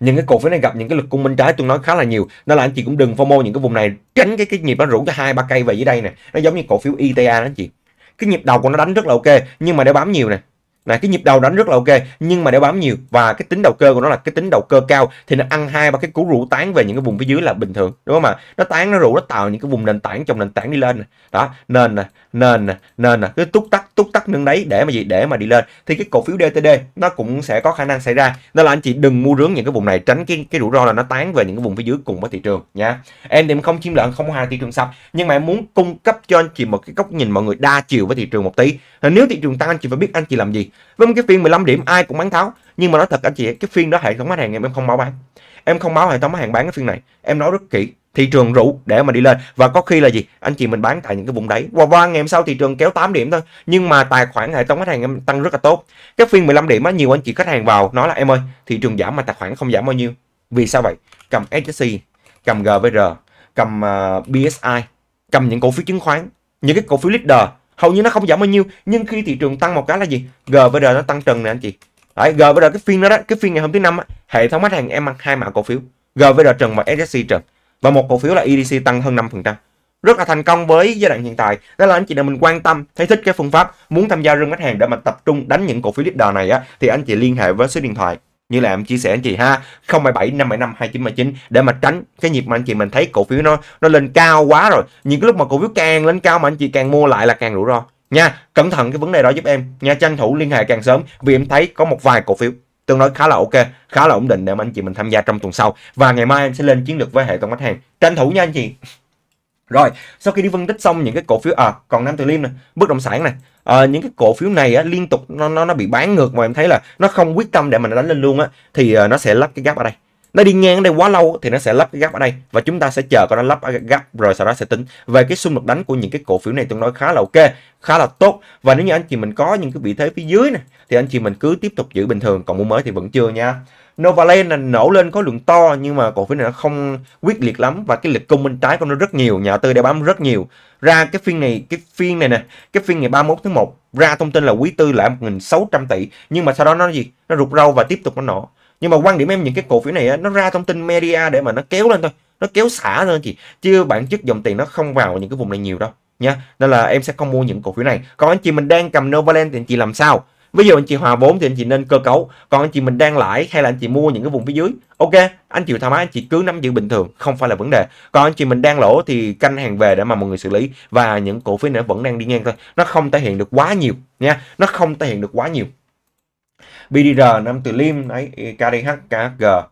S1: những cái cổ phiếu này gặp những cái lực cung bên trái tôi nói khá là nhiều nên là anh chị cũng đừng phô fomo những cái vùng này tránh cái cái nhịp nó rủ cái hai ba cây về dưới đây nè nó giống như cổ phiếu ITA đó anh chị cái nhịp đầu của nó đánh rất là ok nhưng mà để bám nhiều này là cái nhịp đầu đánh rất là ok nhưng mà để bám nhiều và cái tính đầu cơ của nó là cái tính đầu cơ cao thì nó ăn hai ba cái cú rủ tán về những cái vùng phía dưới là bình thường đúng không ạ nó tán nó rủ nó tạo những cái vùng nền tảng trong nền tảng đi lên này. đó nền này nền nền cái cứ túc tắc túc tắc nâng đấy để mà gì để mà đi lên thì cái cổ phiếu DTD nó cũng sẽ có khả năng xảy ra nên là anh chị đừng mua rướng những cái vùng này tránh cái cái rủi ro là nó tán về những cái vùng phía dưới cùng với thị trường nha em thì không chiếm lợn không hai thị trường sập nhưng mà em muốn cung cấp cho anh chị một cái góc nhìn mọi người đa chiều với thị trường một tí nếu thị trường tăng anh chị phải biết anh chị làm gì với một cái phiên 15 điểm ai cũng bán tháo nhưng mà nói thật anh chị cái phiên đó hệ thống bán hàng em em không báo bán em không báo hệ thống bán hàng bán cái phiên này em nói rất kỹ thị trường rượu để mà đi lên và có khi là gì anh chị mình bán tại những cái vùng đấy và qua ngày hôm sau thị trường kéo 8 điểm thôi nhưng mà tài khoản hệ thống khách hàng em tăng rất là tốt cái phiên 15 điểm á nhiều anh chị khách hàng vào nói là em ơi thị trường giảm mà tài khoản không giảm bao nhiêu vì sao vậy cầm SSC cầm GVR cầm uh, à, BSI cầm những cổ phiếu chứng khoán những cái cổ phiếu leader hầu như nó không giảm bao nhiêu nhưng khi thị trường tăng một cái là gì GVR nó tăng trần nè anh chị đấy GVR cái phiên đó đó cái phiên ngày hôm thứ năm á, hệ thống khách hàng em ăn hai mã cổ phiếu GVR trần và SSC trần và một cổ phiếu là EDC tăng hơn 5%. Rất là thành công với giai đoạn hiện tại. Đó là anh chị nào mình quan tâm, thấy thích cái phương pháp, muốn tham gia rừng khách hàng để mà tập trung đánh những cổ phiếu leader này á, thì anh chị liên hệ với số điện thoại như là em chia sẻ anh chị ha 077 575 2919 để mà tránh cái nhịp mà anh chị mình thấy cổ phiếu nó nó lên cao quá rồi những cái lúc mà cổ phiếu càng lên cao mà anh chị càng mua lại là càng rủi ro nha cẩn thận cái vấn đề đó giúp em nha tranh thủ liên hệ càng sớm vì em thấy có một vài cổ phiếu tương đối khá là ok khá là ổn định để mà anh chị mình tham gia trong tuần sau và ngày mai em sẽ lên chiến lược với hệ thống khách hàng tranh thủ nha anh chị rồi sau khi đi phân tích xong những cái cổ phiếu à còn nam từ liêm này bất động sản này à, ờ, những cái cổ phiếu này á, liên tục nó nó nó bị bán ngược mà em thấy là nó không quyết tâm để mà nó đánh lên luôn á thì ờ, nó sẽ lắp cái gap ở đây nó đi ngang ở đây quá lâu thì nó sẽ lắp cái gap ở đây và chúng ta sẽ chờ coi nó lắp cái gap rồi sau đó sẽ tính về cái xung lực đánh của những cái cổ phiếu này tôi nói khá là ok khá là tốt và nếu như anh chị mình có những cái vị thế phía dưới này thì anh chị mình cứ tiếp tục giữ bình thường còn mua mới thì vẫn chưa nha Novaland là nổ lên có lượng to nhưng mà cổ phiếu này nó không quyết liệt lắm và cái lực cung bên trái của nó rất nhiều, nhà tư đã bám rất nhiều. Ra cái phiên này, cái phiên này nè, cái phiên ngày 31 tháng 1 ra thông tin là quý tư lại 1.600 tỷ nhưng mà sau đó nó gì? Nó rụt râu và tiếp tục nó nổ nhưng mà quan điểm em những cái cổ phiếu này nó ra thông tin media để mà nó kéo lên thôi nó kéo xả thôi chị chứ bản chất dòng tiền nó không vào những cái vùng này nhiều đâu nha nên là em sẽ không mua những cổ phiếu này còn anh chị mình đang cầm Novaland thì anh chị làm sao ví dụ anh chị hòa vốn thì anh chị nên cơ cấu còn anh chị mình đang lãi hay là anh chị mua những cái vùng phía dưới ok anh chịu thoải mái anh chị cứ nắm giữ bình thường không phải là vấn đề còn anh chị mình đang lỗ thì canh hàng về để mà mọi người xử lý và những cổ phiếu này vẫn đang đi ngang thôi nó không thể hiện được quá nhiều nha nó không thể hiện được quá nhiều BDR 5 từ Lim đấy e, KDH KHG uh,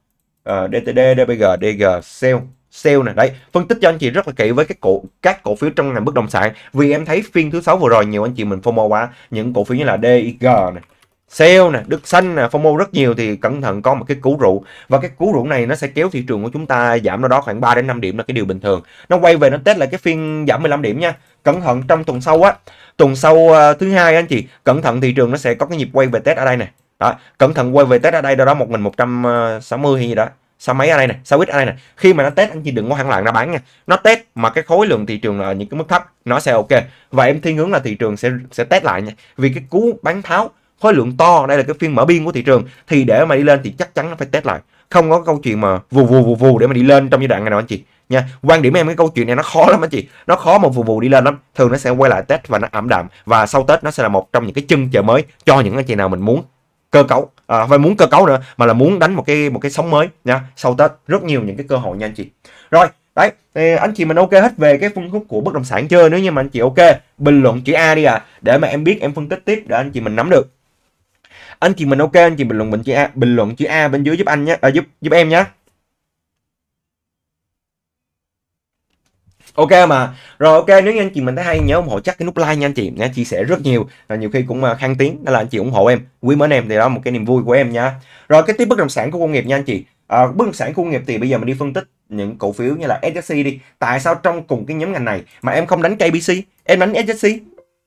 S1: ờ, DTD DBG DG sell sell này đấy phân tích cho anh chị rất là kỹ với các cổ các cổ phiếu trong ngành bất động sản vì em thấy phiên thứ sáu vừa rồi nhiều anh chị mình FOMO quá những cổ phiếu như là DIG này sale nè, đức xanh nè, FOMO rất nhiều thì cẩn thận có một cái cú rượu và cái cú rượu này nó sẽ kéo thị trường của chúng ta giảm nó đó khoảng 3 đến 5 điểm là cái điều bình thường. Nó quay về nó test lại cái phiên giảm 15 điểm nha. Cẩn thận trong tuần sau á, tuần sau ờ, thứ hai anh chị, cẩn thận thị trường nó sẽ có cái nhịp quay về test ở đây nè đó cẩn thận quay về test ở đây đâu đó một nghìn một trăm ờ, sáu mươi hay gì đó sao mấy ở đây này sao ít ở đây này khi mà nó test anh chị đừng có hoảng loạn ra bán nha nó test mà cái khối lượng thị trường là những cái mức thấp nó sẽ ok và em thiên hướng là thị trường sẽ sẽ test lại nha vì cái cú bán tháo khối lượng to đây là cái phiên mở biên của thị trường thì để mà đi lên thì chắc chắn nó phải test lại không có câu chuyện mà vù vù vù vù để mà đi lên trong giai đoạn này đâu anh chị nha quan điểm em cái câu chuyện này nó khó lắm anh chị nó khó mà vù vù đi lên lắm thường nó sẽ quay lại test và nó ảm đạm và sau tết nó sẽ là một trong những cái chân chờ mới cho những anh chị nào mình muốn cơ cấu à, phải muốn cơ cấu nữa mà là muốn đánh một cái một cái sóng mới nha sau tết rất nhiều những cái cơ hội nha anh chị rồi đấy thì anh chị mình ok hết về cái phân khúc của bất động sản chưa nếu như mà anh chị ok bình luận chữ a đi à để mà em biết em phân tích tiếp để anh chị mình nắm được anh chị mình ok anh chị bình luận bình chữ a bình luận chữ a bên dưới giúp anh nhé à, giúp giúp em nhé ok mà rồi ok nếu như anh chị mình thấy hay nhớ ủng hộ chắc cái nút like nha anh chị nhé chia sẻ rất nhiều là nhiều khi cũng à, khang tiếng nên là anh chị ủng hộ em quý mến em thì đó một cái niềm vui của em nha rồi cái tiếp bất động sản của công nghiệp nha anh chị à, bất động sản của công nghiệp thì bây giờ mình đi phân tích những cổ phiếu như là SJC đi tại sao trong cùng cái nhóm ngành này mà em không đánh KBC em đánh SJC?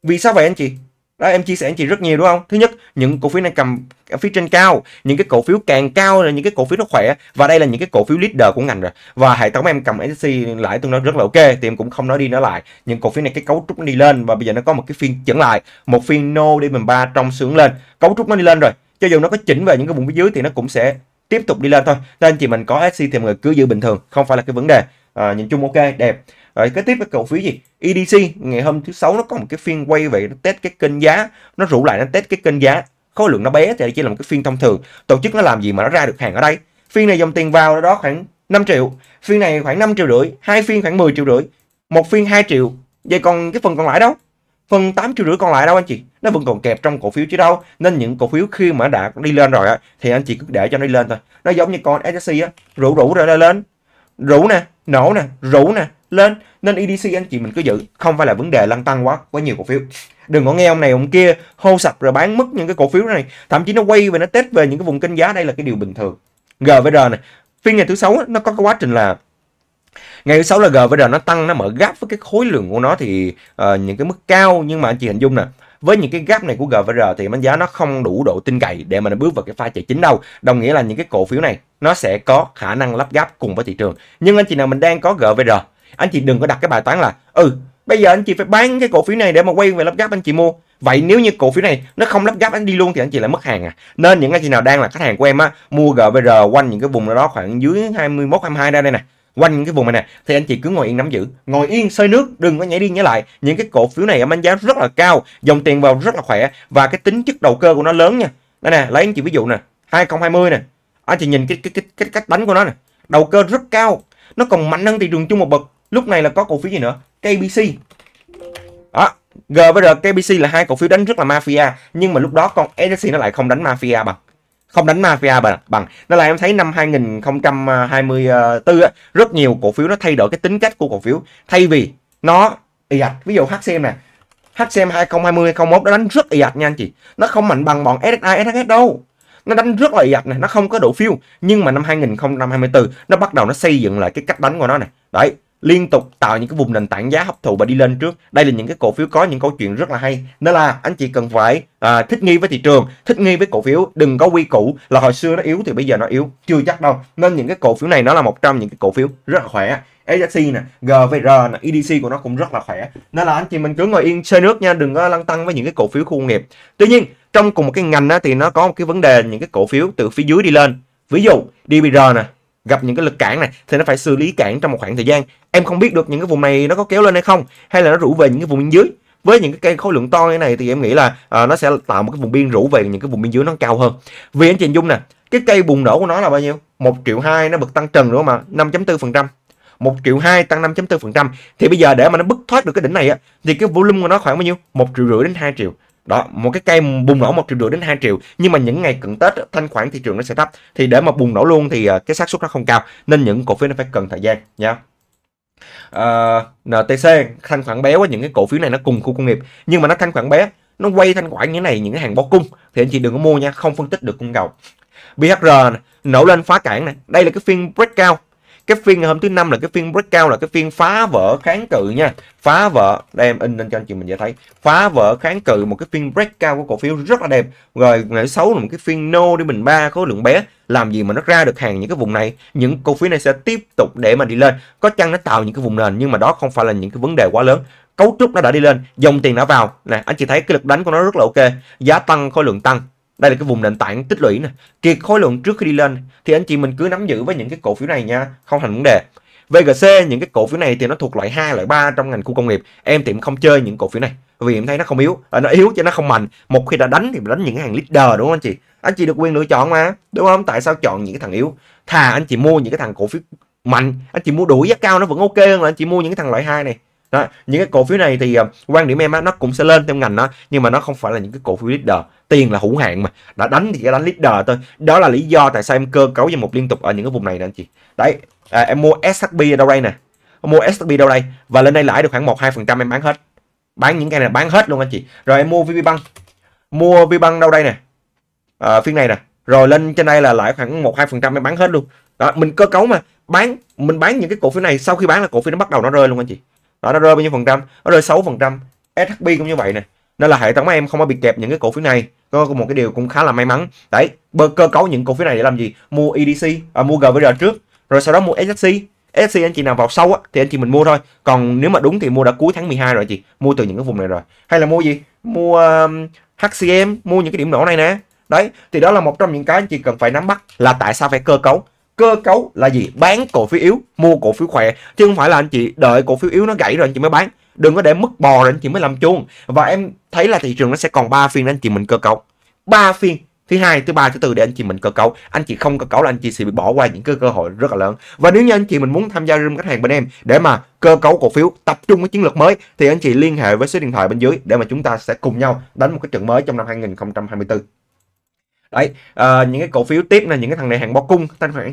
S1: vì sao vậy anh chị đó em chia sẻ anh chị rất nhiều đúng không thứ nhất những cổ phiếu này cầm phía trên cao những cái cổ phiếu càng cao là những cái cổ phiếu nó khỏe và đây là những cái cổ phiếu leader của ngành rồi và hệ thống em cầm SC lại tương đối rất là ok thì em cũng không nói đi nói lại những cổ phiếu này cái cấu trúc nó đi lên và bây giờ nó có một cái phiên chỉnh lại một phiên no đi mình ba trong sướng lên cấu trúc nó đi lên rồi cho dù nó có chỉnh về những cái vùng phía dưới thì nó cũng sẽ tiếp tục đi lên thôi nên anh chị mình có SC thì mọi người cứ giữ bình thường không phải là cái vấn đề à, nhìn chung ok đẹp rồi kế tiếp cái cổ phiếu gì? EDC ngày hôm thứ sáu nó có một cái phiên quay về nó test cái kênh giá, nó rủ lại nó test cái kênh giá. Khối lượng nó bé thì chỉ là một cái phiên thông thường. Tổ chức nó làm gì mà nó ra được hàng ở đây? Phiên này dòng tiền vào đó khoảng 5 triệu, phiên này khoảng 5 triệu rưỡi, hai phiên khoảng 10 triệu rưỡi, một phiên 2 triệu. Vậy còn cái phần còn lại đâu? Phần 8 triệu rưỡi còn lại đâu anh chị? Nó vẫn còn kẹp trong cổ phiếu chứ đâu. Nên những cổ phiếu khi mà đã đi lên rồi á thì anh chị cứ để cho nó đi lên thôi. Nó giống như con SSC á, rủ rủ rồi lên. Rủ nè, nổ nè, rủ nè, lên nên EDC anh chị mình cứ giữ không phải là vấn đề lăn tăng quá quá nhiều cổ phiếu đừng có nghe ông này ông kia hô sập rồi bán mất những cái cổ phiếu này thậm chí nó quay về nó test về những cái vùng kênh giá đây là cái điều bình thường GVR này phiên ngày thứ sáu nó có cái quá trình là ngày thứ sáu là G với R nó tăng nó mở gap với cái khối lượng của nó thì uh, những cái mức cao nhưng mà anh chị hình dung nè với những cái gap này của G với R thì đánh giá nó không đủ độ tin cậy để mà nó bước vào cái pha chạy chính đâu đồng nghĩa là những cái cổ phiếu này nó sẽ có khả năng lắp gáp cùng với thị trường nhưng anh chị nào mình đang có G với R anh chị đừng có đặt cái bài toán là ừ bây giờ anh chị phải bán cái cổ phiếu này để mà quay về lắp ráp anh chị mua vậy nếu như cổ phiếu này nó không lắp ráp anh đi luôn thì anh chị lại mất hàng à nên những anh chị nào đang là khách hàng của em á mua GVR quanh những cái vùng đó khoảng dưới 21 22 ra đây nè quanh những cái vùng này nè thì anh chị cứ ngồi yên nắm giữ ngồi yên sơi nước đừng có nhảy đi nhảy lại những cái cổ phiếu này em đánh giá rất là cao dòng tiền vào rất là khỏe và cái tính chất đầu cơ của nó lớn nha đây nè lấy anh chị ví dụ nè 2020 nè anh chị nhìn cái cái cái, cái cách đánh của nó nè đầu cơ rất cao nó còn mạnh hơn thị trường chung một bậc lúc này là có cổ phiếu gì nữa KBC đó G với R KBC là hai cổ phiếu đánh rất là mafia nhưng mà lúc đó con SSC nó lại không đánh mafia bằng không đánh mafia bằng bằng nên là em thấy năm 2024 á, rất nhiều cổ phiếu nó thay đổi cái tính cách của cổ phiếu thay vì nó ì ạch ví dụ HCM nè HCM 2020 2021 nó đánh rất ì ạch nha anh chị nó không mạnh bằng bọn SSI SHS đâu nó đánh rất là ì ạch này nó không có độ phiêu nhưng mà năm 2024 nó bắt đầu nó xây dựng lại cái cách đánh của nó này đấy liên tục tạo những cái vùng nền tảng giá hấp thụ và đi lên trước đây là những cái cổ phiếu có những câu chuyện rất là hay nên là anh chị cần phải à, thích nghi với thị trường thích nghi với cổ phiếu đừng có quy củ là hồi xưa nó yếu thì bây giờ nó yếu chưa chắc đâu nên những cái cổ phiếu này nó là một trong những cái cổ phiếu rất là khỏe SSC nè, GVR nè, EDC của nó cũng rất là khỏe. Nên là anh chị mình cứ ngồi yên chơi nước nha, đừng có lăn tăng với những cái cổ phiếu khu công nghiệp. Tuy nhiên, trong cùng một cái ngành á, thì nó có một cái vấn đề những cái cổ phiếu từ phía dưới đi lên. Ví dụ DBR nè, gặp những cái lực cản này thì nó phải xử lý cản trong một khoảng thời gian em không biết được những cái vùng này nó có kéo lên hay không hay là nó rủ về những cái vùng bên dưới với những cái cây khối lượng to như này thì em nghĩ là à, nó sẽ tạo một cái vùng biên rủ về những cái vùng biên dưới nó cao hơn vì anh chị dung nè cái cây bùng nổ của nó là bao nhiêu một triệu hai nó bật tăng trần nữa mà 5.4 phần trăm một triệu hai tăng 5.4 phần trăm thì bây giờ để mà nó bứt thoát được cái đỉnh này á thì cái volume của nó khoảng bao nhiêu một triệu rưỡi đến 2 triệu đó một cái cây bùng nổ một triệu rưỡi đến 2 triệu nhưng mà những ngày cận tết thanh khoản thị trường nó sẽ thấp thì để mà bùng nổ luôn thì à, cái xác suất nó không cao nên những cổ phiếu nó phải cần thời gian nha à, NTC thanh khoản bé quá những cái cổ phiếu này nó cùng khu công nghiệp nhưng mà nó thanh khoản bé nó quay thanh khoản như này những cái hàng bó cung thì anh chị đừng có mua nha không phân tích được cung cầu BHR nổ lên phá cản này đây là cái phiên breakout cái phiên hôm thứ năm là cái phiên breakout là cái phiên phá vỡ kháng cự nha phá vỡ đây em in lên cho anh chị mình dễ thấy phá vỡ kháng cự một cái phiên breakout của cổ phiếu rất là đẹp rồi ngày xấu là một cái phiên no đi bình ba khối lượng bé làm gì mà nó ra được hàng những cái vùng này những cổ phiếu này sẽ tiếp tục để mà đi lên có chăng nó tạo những cái vùng nền nhưng mà đó không phải là những cái vấn đề quá lớn cấu trúc nó đã đi lên dòng tiền đã vào nè anh chị thấy cái lực đánh của nó rất là ok giá tăng khối lượng tăng đây là cái vùng nền tảng tích lũy nè kiệt khối lượng trước khi đi lên thì anh chị mình cứ nắm giữ với những cái cổ phiếu này nha không thành vấn đề VGC những cái cổ phiếu này thì nó thuộc loại 2 loại 3 trong ngành khu công nghiệp em tiệm không chơi những cổ phiếu này vì em thấy nó không yếu à, nó yếu cho nó không mạnh một khi đã đánh thì đánh những cái hàng leader đúng không anh chị anh chị được quyền lựa chọn mà đúng không tại sao chọn những cái thằng yếu thà anh chị mua những cái thằng cổ phiếu mạnh anh chị mua đuổi giá cao nó vẫn ok hơn là anh chị mua những cái thằng loại hai này đó những cái cổ phiếu này thì ờ, quan điểm em á nó cũng sẽ lên theo ngành đó nhưng mà nó không phải là những cái cổ phiếu leader tiền là hữu hạn mà đã đánh thì đã đánh leader thôi đó là lý do tại sao em cơ cấu danh mục liên tục ở những cái vùng này nè anh chị đấy à, em mua SHB ở đâu đây nè em mua SHB đâu đây và lên đây lãi được khoảng một hai phần trăm em bán hết bán những cái này bán hết luôn anh chị rồi em mua VPBank mua VPBank đâu đây nè à, phiên này nè rồi lên trên đây là lãi khoảng một hai phần trăm em bán hết luôn đó mình cơ cấu mà bán mình bán những cái cổ phiếu này sau khi bán là cổ phiếu nó bắt đầu nó rơi luôn anh chị đó nó rơi bao nhiêu phần trăm nó rơi 6 phần trăm SHB cũng như vậy nè nên là hệ thống em không có bị kẹp những cái cổ phiếu này có một cái điều cũng khá là may mắn đấy cơ cấu những cổ phiếu này để làm gì mua EDC à, mua GVR trước rồi sau đó mua SHC SC anh chị nào vào sâu á, thì anh chị mình mua thôi còn nếu mà đúng thì mua đã cuối tháng 12 rồi chị mua từ những cái vùng này rồi hay là mua gì mua um, HCM mua những cái điểm nổ này nè đấy thì đó là một trong những cái anh chị cần phải nắm bắt là tại sao phải cơ cấu cơ cấu là gì bán cổ phiếu yếu mua cổ phiếu khỏe chứ không phải là anh chị đợi cổ phiếu yếu nó gãy rồi anh chị mới bán đừng có để mất bò rồi anh chị mới làm chuông và em thấy là thị trường nó sẽ còn 3 phiên để anh chị mình cơ cấu ba phiên thứ hai thứ ba thứ tư để anh chị mình cơ cấu anh chị không cơ cấu là anh chị sẽ bị bỏ qua những cái cơ hội rất là lớn và nếu như anh chị mình muốn tham gia room khách hàng bên em để mà cơ cấu cổ phiếu tập trung với chiến lược mới thì anh chị liên hệ với số điện thoại bên dưới để mà chúng ta sẽ cùng nhau đánh một cái trận mới trong năm 2024 đấy uh, những cái cổ phiếu tiếp là những cái thằng này hàng bó cung thanh khoản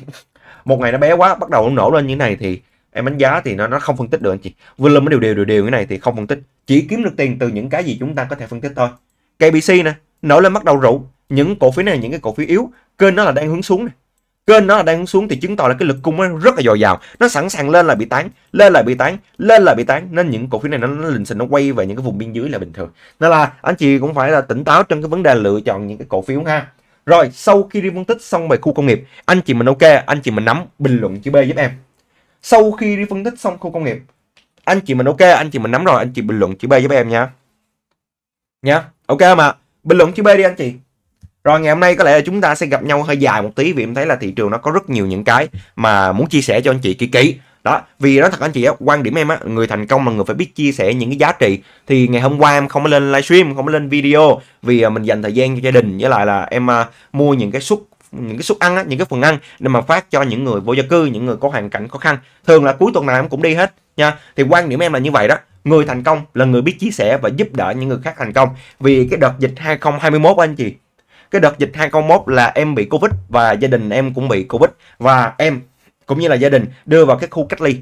S1: một ngày nó bé quá bắt đầu nó nổ lên như này thì em đánh giá thì nó nó không phân tích được anh chị lên nó đều đều đều đều như này thì không phân tích chỉ kiếm được tiền từ những cái gì chúng ta có thể phân tích thôi KBC nè nổi lên bắt đầu rượu những cổ phiếu này những cái cổ phiếu yếu kênh nó là đang hướng xuống này. kênh nó là đang hướng xuống thì chứng tỏ là cái lực cung nó rất là dồi dào nó sẵn sàng lên là bị tán lên là bị tán lên là bị tán nên những cổ phiếu này nó, nó lình xình nó quay về những cái vùng biên dưới là bình thường nên là anh chị cũng phải là tỉnh táo trong cái vấn đề lựa chọn những cái cổ phiếu ha rồi sau khi đi phân tích xong về khu công nghiệp, anh chị mình ok, anh chị mình nắm bình luận chữ B giúp em. Sau khi đi phân tích xong khu công nghiệp, anh chị mình ok, anh chị mình nắm rồi, anh chị bình luận chữ B giúp em nha. Nha, ok mà. Bình luận chữ B đi anh chị. Rồi ngày hôm nay có lẽ là chúng ta sẽ gặp nhau hơi dài một tí vì em thấy là thị trường nó có rất nhiều những cái mà muốn chia sẻ cho anh chị kỹ kỹ đó vì đó thật anh chị á quan điểm em á người thành công là người phải biết chia sẻ những cái giá trị thì ngày hôm qua em không có lên livestream không có lên video vì à, mình dành thời gian cho gia đình với lại là em à, mua những cái suất những cái suất ăn á, những cái phần ăn để mà phát cho những người vô gia cư, những người có hoàn cảnh khó khăn. Thường là cuối tuần nào em cũng đi hết nha. Thì quan điểm em là như vậy đó. Người thành công là người biết chia sẻ và giúp đỡ những người khác thành công. Vì cái đợt dịch 2021 anh chị, cái đợt dịch 2021 là em bị Covid và gia đình em cũng bị Covid và em cũng như là gia đình đưa vào cái khu cách ly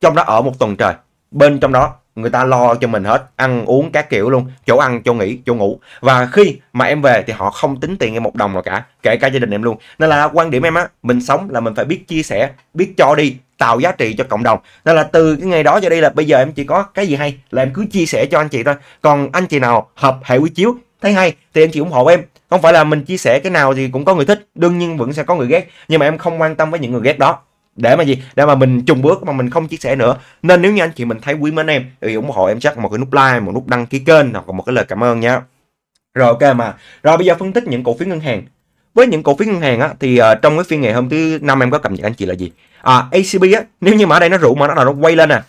S1: trong đó ở một tuần trời bên trong đó người ta lo cho mình hết ăn uống các kiểu luôn chỗ ăn chỗ nghỉ chỗ ngủ và khi mà em về thì họ không tính tiền em một đồng nào cả kể cả gia đình em luôn nên là quan điểm em á mình sống là mình phải biết chia sẻ biết cho đi tạo giá trị cho cộng đồng nên là từ cái ngày đó cho đi là bây giờ em chỉ có cái gì hay là em cứ chia sẻ cho anh chị thôi còn anh chị nào hợp hệ quy chiếu thấy hay thì anh chị ủng hộ em không phải là mình chia sẻ cái nào thì cũng có người thích đương nhiên vẫn sẽ có người ghét nhưng mà em không quan tâm với những người ghét đó để mà gì để mà mình trùng bước mà mình không chia sẻ nữa nên nếu như anh chị mình thấy quý mến em thì ủng hộ em chắc một cái nút like một nút đăng ký kênh hoặc một cái lời cảm ơn nhé rồi ok mà rồi bây giờ phân tích những cổ phiếu ngân hàng với những cổ phiếu ngân hàng á, thì uh, trong cái phiên ngày hôm thứ năm em có cập nhật anh chị là gì à, ACB á nếu như mà ở đây nó rủ mà nó là nó quay lên nè à.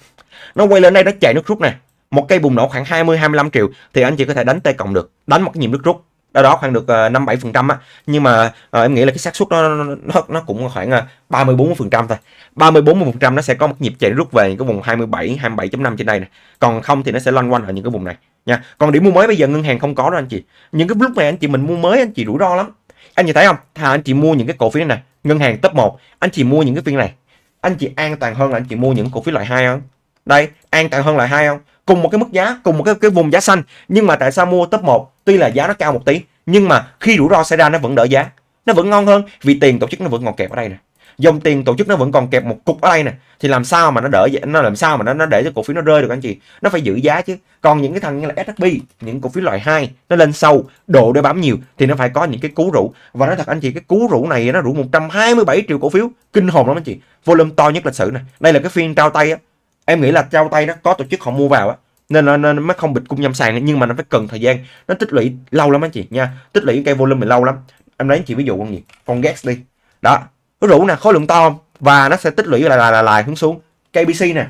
S1: nó quay lên đây nó chạy nước rút nè một cây bùng nổ khoảng 20 25 triệu thì anh chị có thể đánh tay cộng được đánh một cái nhịp nước rút đó đó khoảng được ờ, năm bảy phần trăm á nhưng mà à, em nghĩ là cái xác suất nó nó nó cũng khoảng ờ, ba mươi bốn phần trăm thôi ba mươi bốn phần trăm nó sẽ có một nhịp chạy rút về những cái vùng 27 27.5 trên đây này còn không thì nó sẽ loanh quanh ở những cái vùng này nha còn điểm mua mới bây giờ ngân hàng không có đâu anh chị những cái lúc này anh chị mình mua mới anh chị rủi ro lắm anh chị thấy không thà anh chị mua những cái cổ phiếu này ngân hàng top 1 anh chị mua những cái phiên này anh chị an toàn hơn là anh chị mua những cổ phiếu loại hai không đây an toàn hơn loại hai không cùng một cái mức giá cùng một cái cái vùng giá xanh nhưng mà tại sao mua top 1 tuy là giá nó cao một tí nhưng mà khi rủi ro xảy ra nó vẫn đỡ giá nó vẫn ngon hơn vì tiền tổ chức nó vẫn còn kẹp ở đây nè dòng tiền tổ chức nó vẫn còn kẹp một cục ở đây nè thì làm sao mà nó đỡ nó làm sao mà nó nó để cho cổ phiếu nó rơi được anh chị nó phải giữ giá chứ còn những cái thằng như là SHB những cổ phiếu loại 2 nó lên sâu độ để bám nhiều thì nó phải có những cái cú rủ và nói thật anh chị cái cú rủ này nó rủ 127 triệu cổ phiếu kinh hồn lắm anh chị volume to nhất lịch sử nè đây là cái phiên trao tay á em nghĩ là trao tay nó có tổ chức họ mua vào á nên là nên mới không bịt cung nhâm sàn nhưng mà nó phải cần thời gian nó tích lũy lâu lắm anh chị nha tích lũy cây volume này lâu lắm em lấy anh chị ví dụ con gì con gas đi đó nó rủ nè khối lượng to không và nó sẽ tích lũy là là là, là hướng xuống kbc nè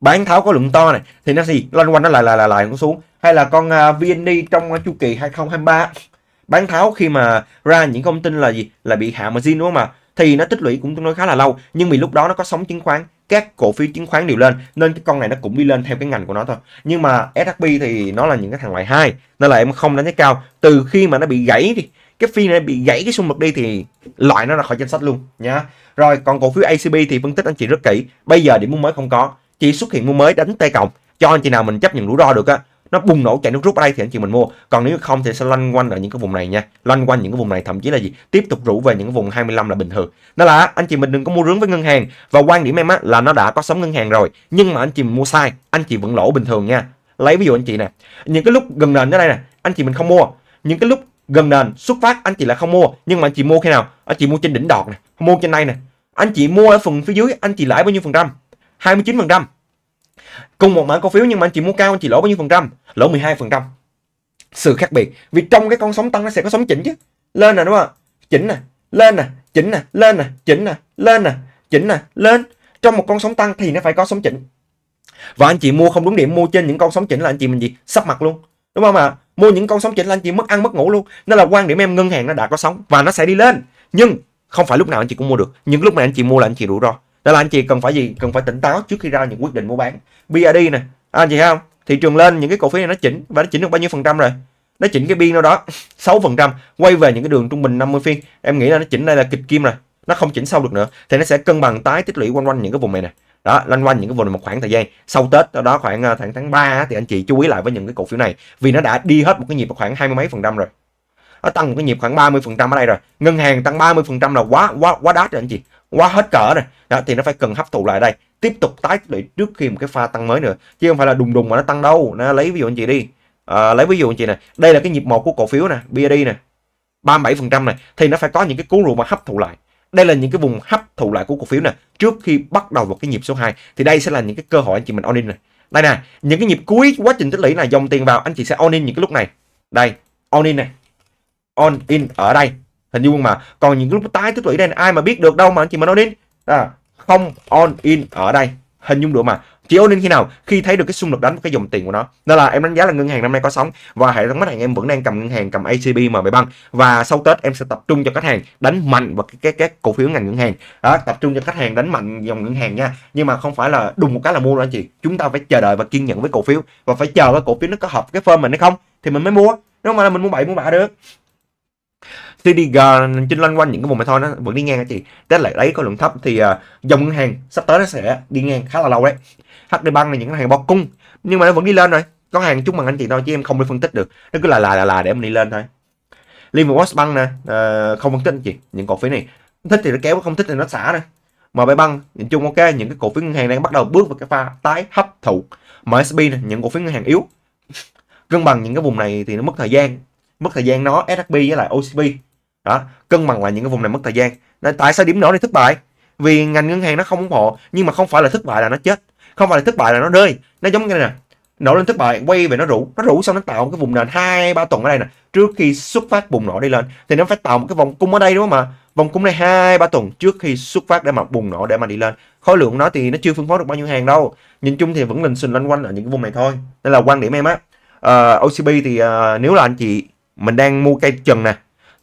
S1: bán tháo có lượng to này thì nó gì loanh quanh nó lại là là lại cũng xuống hay là con à, VND trong à, chu kỳ 2023 bán tháo khi mà ra những thông tin là gì là bị hạ margin đúng không mà thì nó tích lũy cũng tương đối khá là lâu nhưng vì lúc đó nó có sóng chứng khoán các cổ phiếu chứng khoán đều lên nên cái con này nó cũng đi lên theo cái ngành của nó thôi nhưng mà SHB thì nó là những cái thằng loại hai nên là em không đánh giá cao từ khi mà nó bị gãy thì cái phi này bị gãy cái xung mực đi thì loại nó ra khỏi danh sách luôn nhá rồi còn cổ phiếu ACB thì phân tích anh chị rất kỹ bây giờ điểm mua mới không có chỉ xuất hiện mua mới đánh tay cộng cho anh chị nào mình chấp nhận rủi ro được á nó bùng nổ chạy nước rút ở đây thì anh chị mình mua còn nếu không thì sẽ loanh quanh ở những cái vùng này nha loanh quanh những cái vùng này thậm chí là gì tiếp tục rủ về những cái vùng 25 là bình thường đó là anh chị mình đừng có mua rướng với ngân hàng và quan điểm em á là nó đã có sóng ngân hàng rồi nhưng mà anh chị mình mua sai anh chị vẫn lỗ bình thường nha lấy ví dụ anh chị nè những cái lúc gần nền ở đây nè anh chị mình không mua những cái lúc gần nền xuất phát anh chị lại không mua nhưng mà anh chị mua khi nào anh chị mua trên đỉnh đọt nè mua trên đây nè anh chị mua ở phần phía dưới anh chị lãi bao nhiêu phần trăm 29 phần trăm cùng một mã cổ phiếu nhưng mà anh chị mua cao anh chị lỗ bao nhiêu phần trăm lỗ 12 phần trăm sự khác biệt vì trong cái con sóng tăng nó sẽ có sóng chỉnh chứ lên nè đúng không chỉnh nè lên nè chỉnh nè lên nè chỉnh nè lên nè chỉnh nè lên trong một con sóng tăng thì nó phải có sóng chỉnh và anh chị mua không đúng điểm mua trên những con sóng chỉnh là anh chị mình gì sắp mặt luôn đúng không ạ mua những con sóng chỉnh là anh chị mất ăn mất ngủ luôn nên là quan điểm em ngân hàng nó đã có sóng và nó sẽ đi lên nhưng không phải lúc nào anh chị cũng mua được những lúc mà anh chị mua là anh chị rủi ro đó là anh chị cần phải gì cần phải tỉnh táo trước khi ra những quyết định mua bán BID này à, anh chị thấy không thị trường lên những cái cổ phiếu này nó chỉnh và nó chỉnh được bao nhiêu phần trăm rồi nó chỉnh cái biên đâu đó 6 phần trăm quay về những cái đường trung bình 50 phiên em nghĩ là nó chỉnh đây là kịch kim rồi nó không chỉnh sâu được nữa thì nó sẽ cân bằng tái tích lũy quanh quanh những cái vùng này nè đó loanh quanh những cái vùng này một khoảng thời gian sau tết đó, đó khoảng à, tháng tháng 3 thì anh chị chú ý lại với những cái cổ phiếu này vì nó đã đi hết một cái nhịp khoảng hai mươi mấy phần trăm rồi nó tăng một cái nhịp khoảng 30 phần trăm ở đây rồi ngân hàng tăng 30 phần trăm là quá quá quá đắt rồi anh chị quá hết cỡ này đó, thì nó phải cần hấp thụ lại đây tiếp tục tái để trước khi một cái pha tăng mới nữa chứ không phải là đùng đùng mà nó tăng đâu nó lấy ví dụ anh chị đi à, lấy ví dụ anh chị này đây là cái nhịp một của cổ phiếu nè BID nè 37% này thì nó phải có những cái cú rượu mà hấp thụ lại đây là những cái vùng hấp thụ lại của cổ phiếu nè trước khi bắt đầu vào cái nhịp số 2 thì đây sẽ là những cái cơ hội anh chị mình on in này đây nè những cái nhịp cuối quá trình tích lũy là dòng tiền vào anh chị sẽ on in những cái lúc này đây on in này on in ở đây hình dung mà còn những lúc tái tích lũy đây ai mà biết được đâu mà anh chị mà nói đến à, không on in ở đây hình dung được mà chỉ on in khi nào khi thấy được cái xung lực đánh cái dòng tiền của nó nên là em đánh giá là ngân hàng năm nay có sóng và hệ thống khách hàng em vẫn đang cầm ngân hàng cầm acb mà mày băng và sau tết em sẽ tập trung cho khách hàng đánh mạnh vào cái cái, cái cổ phiếu ngành ngân hàng đó tập trung cho khách hàng đánh mạnh dòng ngân hàng nha nhưng mà không phải là đùng một cái là mua đâu anh chị chúng ta phải chờ đợi và kiên nhẫn với cổ phiếu và phải chờ cái cổ phiếu nó có hợp cái firm mình hay không thì mình mới mua nếu mà là mình mua bảy mua bạ được đi Citigar trên loanh quanh những cái vùng này thôi nó vẫn đi ngang chị test lại đấy có lượng thấp thì uh, dòng ngân hàng sắp tới nó sẽ đi ngang khá là lâu đấy HD Bank là những hàng bò cung nhưng mà nó vẫn đi lên rồi có hàng chúc mừng anh chị thôi chứ em không đi phân tích được nó cứ là là là là để mình đi lên thôi Liverwatch Bank nè uh, không phân tích anh chị những cổ phiếu này thích thì nó kéo không thích thì nó xả nè MB Bank nhìn chung ok những cái cổ phiếu ngân hàng đang bắt đầu bước vào cái pha tái hấp thụ MSB này, những cổ phiếu ngân hàng yếu cân bằng những cái vùng này thì nó mất thời gian mất thời gian nó SHB với lại OCB đó cân bằng lại những cái vùng này mất thời gian nên tại sao điểm nổ này thất bại vì ngành ngân hàng nó không ủng hộ nhưng mà không phải là thất bại là nó chết không phải là thất bại là nó rơi nó giống như này nè nổi lên thất bại quay về nó rủ nó rủ xong nó tạo một cái vùng nền hai ba tuần ở đây nè trước khi xuất phát bùng nổ đi lên thì nó phải tạo một cái vòng cung ở đây đúng không ạ vòng cung này hai ba tuần trước khi xuất phát để mà bùng nổ để mà đi lên khối lượng nó thì nó chưa phân phối được bao nhiêu hàng đâu nhìn chung thì vẫn lình xình loanh quanh ở những cái vùng này thôi đây là quan điểm em á uh, ờ, OCB thì uh, nếu là anh chị mình đang mua cây trần nè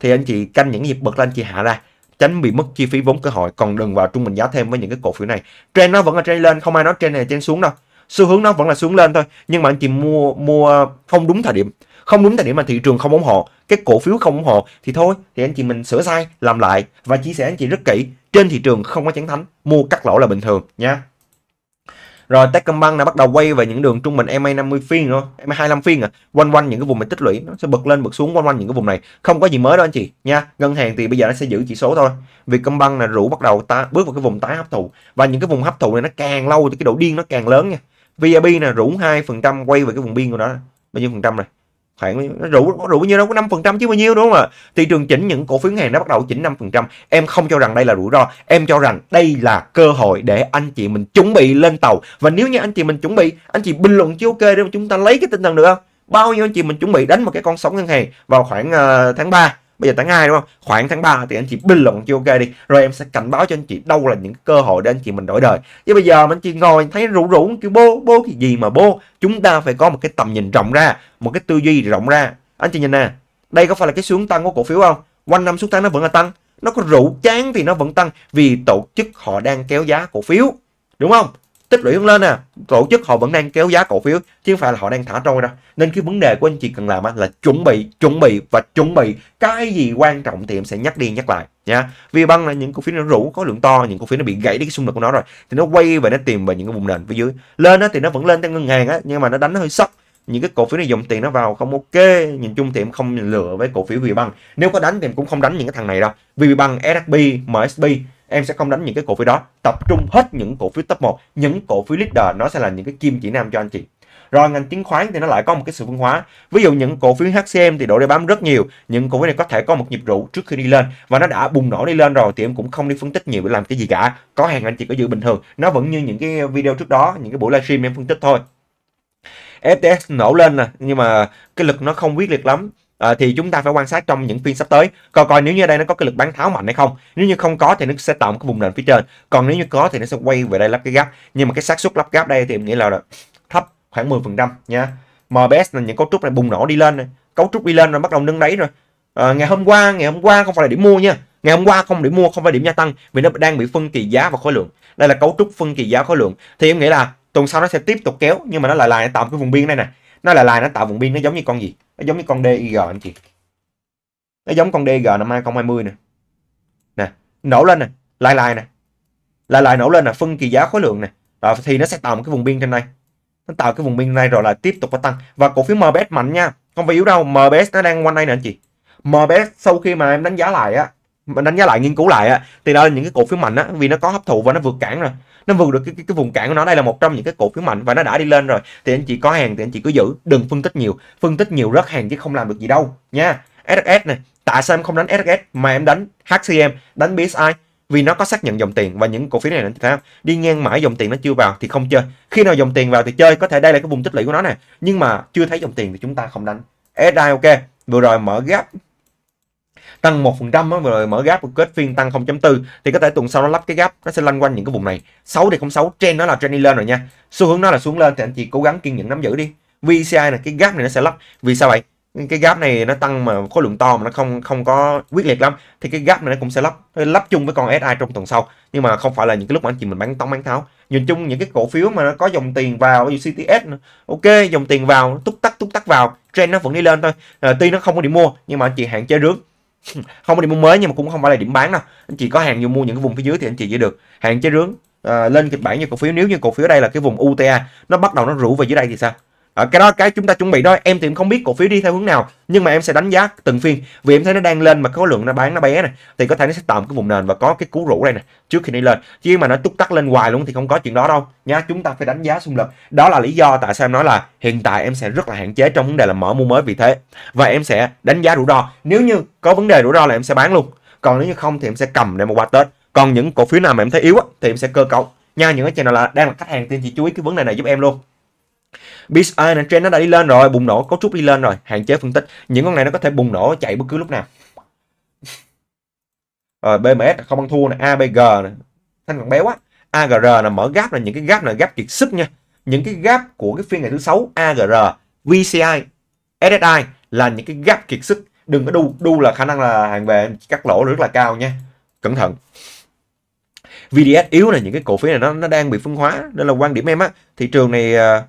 S1: thì anh chị canh những nhịp bật lên chị hạ ra tránh bị mất chi phí vốn cơ hội còn đừng vào trung bình giá thêm với những cái cổ phiếu này trên nó vẫn là trên lên không ai nói trên này trên xuống đâu xu hướng nó vẫn là xuống lên thôi nhưng mà anh chị mua mua không đúng thời điểm không đúng thời điểm mà thị trường không ủng hộ cái cổ phiếu không ủng hộ thì thôi thì anh chị mình sửa sai làm lại và chia sẻ anh chị rất kỹ trên thị trường không có chiến thắng mua cắt lỗ là bình thường nha rồi Techcombank là bắt đầu quay về những đường trung bình EMA 50 phiên rồi, EMA 25 phiên à quanh quanh những cái vùng mình tích lũy nó sẽ bật lên bật xuống quanh quanh những cái vùng này không có gì mới đâu anh chị nha ngân hàng thì bây giờ nó sẽ giữ chỉ số thôi Vietcombank là rủ bắt đầu ta, bước vào cái vùng tái hấp thụ và những cái vùng hấp thụ này nó càng lâu thì cái độ điên nó càng lớn nha VIP là rủ 2% quay về cái vùng biên của nó bao nhiêu phần trăm này khoảng nó rủ nó rủ như đâu có năm phần trăm chứ bao nhiêu đúng không ạ thị trường chỉnh những cổ phiếu ngân nó bắt đầu chỉnh năm phần trăm em không cho rằng đây là rủi ro em cho rằng đây là cơ hội để anh chị mình chuẩn bị lên tàu và nếu như anh chị mình chuẩn bị anh chị bình luận chứ ok để chúng ta lấy cái tinh thần được không bao nhiêu anh chị mình chuẩn bị đánh một cái con sóng ngân hàng vào khoảng uh, tháng 3 bây giờ tháng 2 đúng không khoảng tháng 3 thì anh chị bình luận chưa ok đi rồi em sẽ cảnh báo cho anh chị đâu là những cơ hội để anh chị mình đổi đời chứ bây giờ anh chị ngồi thấy rủ rủ kiểu bố bố cái gì mà bố chúng ta phải có một cái tầm nhìn rộng ra một cái tư duy rộng ra anh chị nhìn nè đây có phải là cái xuống tăng của cổ phiếu không quanh năm xuống tăng nó vẫn là tăng nó có rủ chán thì nó vẫn tăng vì tổ chức họ đang kéo giá cổ phiếu đúng không tích lũy lên nè à. tổ chức họ vẫn đang kéo giá cổ phiếu chứ không phải là họ đang thả trôi đâu nên cái vấn đề của anh chị cần làm là chuẩn bị chuẩn bị và chuẩn bị cái gì quan trọng thì em sẽ nhắc đi nhắc lại nha vì băng là những cổ phiếu nó rủ có lượng to những cổ phiếu nó bị gãy đi cái xung lực của nó rồi thì nó quay về nó tìm về những cái vùng nền phía dưới lên á thì nó vẫn lên theo ngân hàng á nhưng mà nó đánh nó hơi sốc những cái cổ phiếu này dòng tiền nó vào không ok nhìn chung thì em không lựa với cổ phiếu VBank nếu có đánh thì em cũng không đánh những cái thằng này đâu VBank, SHB, MSB em sẽ không đánh những cái cổ phiếu đó tập trung hết những cổ phiếu top 1 những cổ phiếu leader nó sẽ là những cái kim chỉ nam cho anh chị rồi ngành chứng khoán thì nó lại có một cái sự phân hóa ví dụ những cổ phiếu HCM thì độ đeo bám rất nhiều những cổ phiếu này có thể có một nhịp rũ trước khi đi lên và nó đã bùng nổ đi lên rồi thì em cũng không đi phân tích nhiều để làm cái gì cả có hàng anh chị có giữ bình thường nó vẫn như những cái video trước đó những cái buổi livestream em phân tích thôi FTS e nổ lên nè nhưng mà cái lực nó không quyết liệt lắm à, thì chúng ta phải quan sát trong những phiên sắp tới coi coi nếu như đây nó có cái lực bán tháo mạnh hay không nếu như không có thì nó sẽ tạo một cái vùng nền phía trên còn nếu như có thì nó sẽ quay về đây lắp cái gáp. nhưng mà cái xác suất lắp gáp đây thì em nghĩ là thấp khoảng 10% nha MBS là những cấu trúc này bùng nổ đi lên cấu trúc đi lên rồi bắt đầu nâng đáy rồi à, ngày hôm qua ngày hôm qua không phải là điểm mua nha ngày hôm qua không điểm mua không phải điểm gia tăng vì nó đang bị phân kỳ giá và khối lượng đây là cấu trúc phân kỳ giá khối lượng thì em nghĩ là tuần sau nó sẽ tiếp tục kéo nhưng mà nó lại lại tạo cái vùng biên đây nè nó lại lại nó tạo vùng biên nó giống như con gì nó giống như con DIG anh chị nó giống con DG năm 2020 nè nè nổ lên nè lai lai nè lai lai nổ lên nè phân kỳ giá khối lượng nè rồi thì nó sẽ tạo một cái vùng biên trên đây nó tạo cái vùng biên này rồi là tiếp tục nó tăng và cổ phiếu MBS mạnh nha không phải yếu đâu MBS nó đang quanh đây nè anh chị MBS sau khi mà em đánh giá lại á đánh giá lại nghiên cứu lại á thì đó là những cái cổ phiếu mạnh á vì nó có hấp thụ và nó vượt cản rồi nó vượt được cái, cái, cái vùng cản của nó đây là một trong những cái cổ phiếu mạnh và nó đã đi lên rồi thì anh chị có hàng thì anh chị cứ giữ đừng phân tích nhiều phân tích nhiều rất hàng chứ không làm được gì đâu nha ss này tại sao em không đánh ss mà em đánh HCM đánh BSI vì nó có xác nhận dòng tiền và những cổ phiếu này nó thấy đi ngang mãi dòng tiền nó chưa vào thì không chơi khi nào dòng tiền vào thì chơi có thể đây là cái vùng tích lũy của nó nè nhưng mà chưa thấy dòng tiền thì chúng ta không đánh SI ok vừa rồi mở gap tăng 1% rồi mở gap kết phiên tăng 0.4 thì có thể tuần sau nó lắp cái gap nó sẽ lăn quanh những cái vùng này 6 thì không 06 trend nó là trend đi lên rồi nha xu hướng nó là xuống lên thì anh chị cố gắng kiên nhẫn nắm giữ đi VCI này cái gap này nó sẽ lắp vì sao vậy cái gap này nó tăng mà khối lượng to mà nó không không có quyết liệt lắm thì cái gap này nó cũng sẽ lắp lắp chung với con SI trong tuần sau nhưng mà không phải là những cái lúc mà anh chị mình bán tống bán tháo nhìn chung những cái cổ phiếu mà nó có dòng tiền vào như dụ CTS ok dòng tiền vào túc tắc túc tắc vào trend nó vẫn đi lên thôi à, tuy nó không có điểm mua nhưng mà anh chị hạn chế rước không có điểm mua mới nhưng mà cũng không phải là điểm bán đâu anh chị có hàng vô mua những cái vùng phía dưới thì anh chị sẽ được hạn chế rướng à, lên kịch bản như cổ phiếu nếu như cổ phiếu đây là cái vùng UTA nó bắt đầu nó rủ về dưới đây thì sao ở ờ, cái đó cái chúng ta chuẩn bị đó em thì em không biết cổ phiếu đi theo hướng nào nhưng mà em sẽ đánh giá từng phiên vì em thấy nó đang lên mà khối lượng nó bán nó bé này thì có thể nó sẽ tạm cái vùng nền và có cái cú rũ đây nè trước khi đi lên chứ mà nó túc tắc lên hoài luôn thì không có chuyện đó đâu nha chúng ta phải đánh giá xung lực đó là lý do tại sao em nói là hiện tại em sẽ rất là hạn chế trong vấn đề là mở mua mới vì thế và em sẽ đánh giá rủi ro nếu như có vấn đề rủi ro là em sẽ bán luôn còn nếu như không thì em sẽ cầm để mà qua tết còn những cổ phiếu nào mà em thấy yếu thì em sẽ cơ cấu nha những cái channel là đang là khách hàng thì chị chú ý cái vấn đề này giúp em luôn Bitcoin à, trend nó đã đi lên rồi, bùng nổ cấu trúc đi lên rồi, hạn chế phân tích. Những con này nó có thể bùng nổ chạy bất cứ lúc nào. Rồi BMS không ăn thua này ABG nè, thanh còn béo quá. AGR là mở gap là những cái gap là gap kiệt sức nha. Những cái gap của cái phiên ngày thứ sáu AGR, VCI, SSI là những cái gap kiệt sức. Đừng có đu, đu là khả năng là hàng về cắt lỗ rất là cao nha. Cẩn thận. VDS yếu là những cái cổ phiếu này nó nó đang bị phân hóa nên là quan điểm em á, thị trường này à,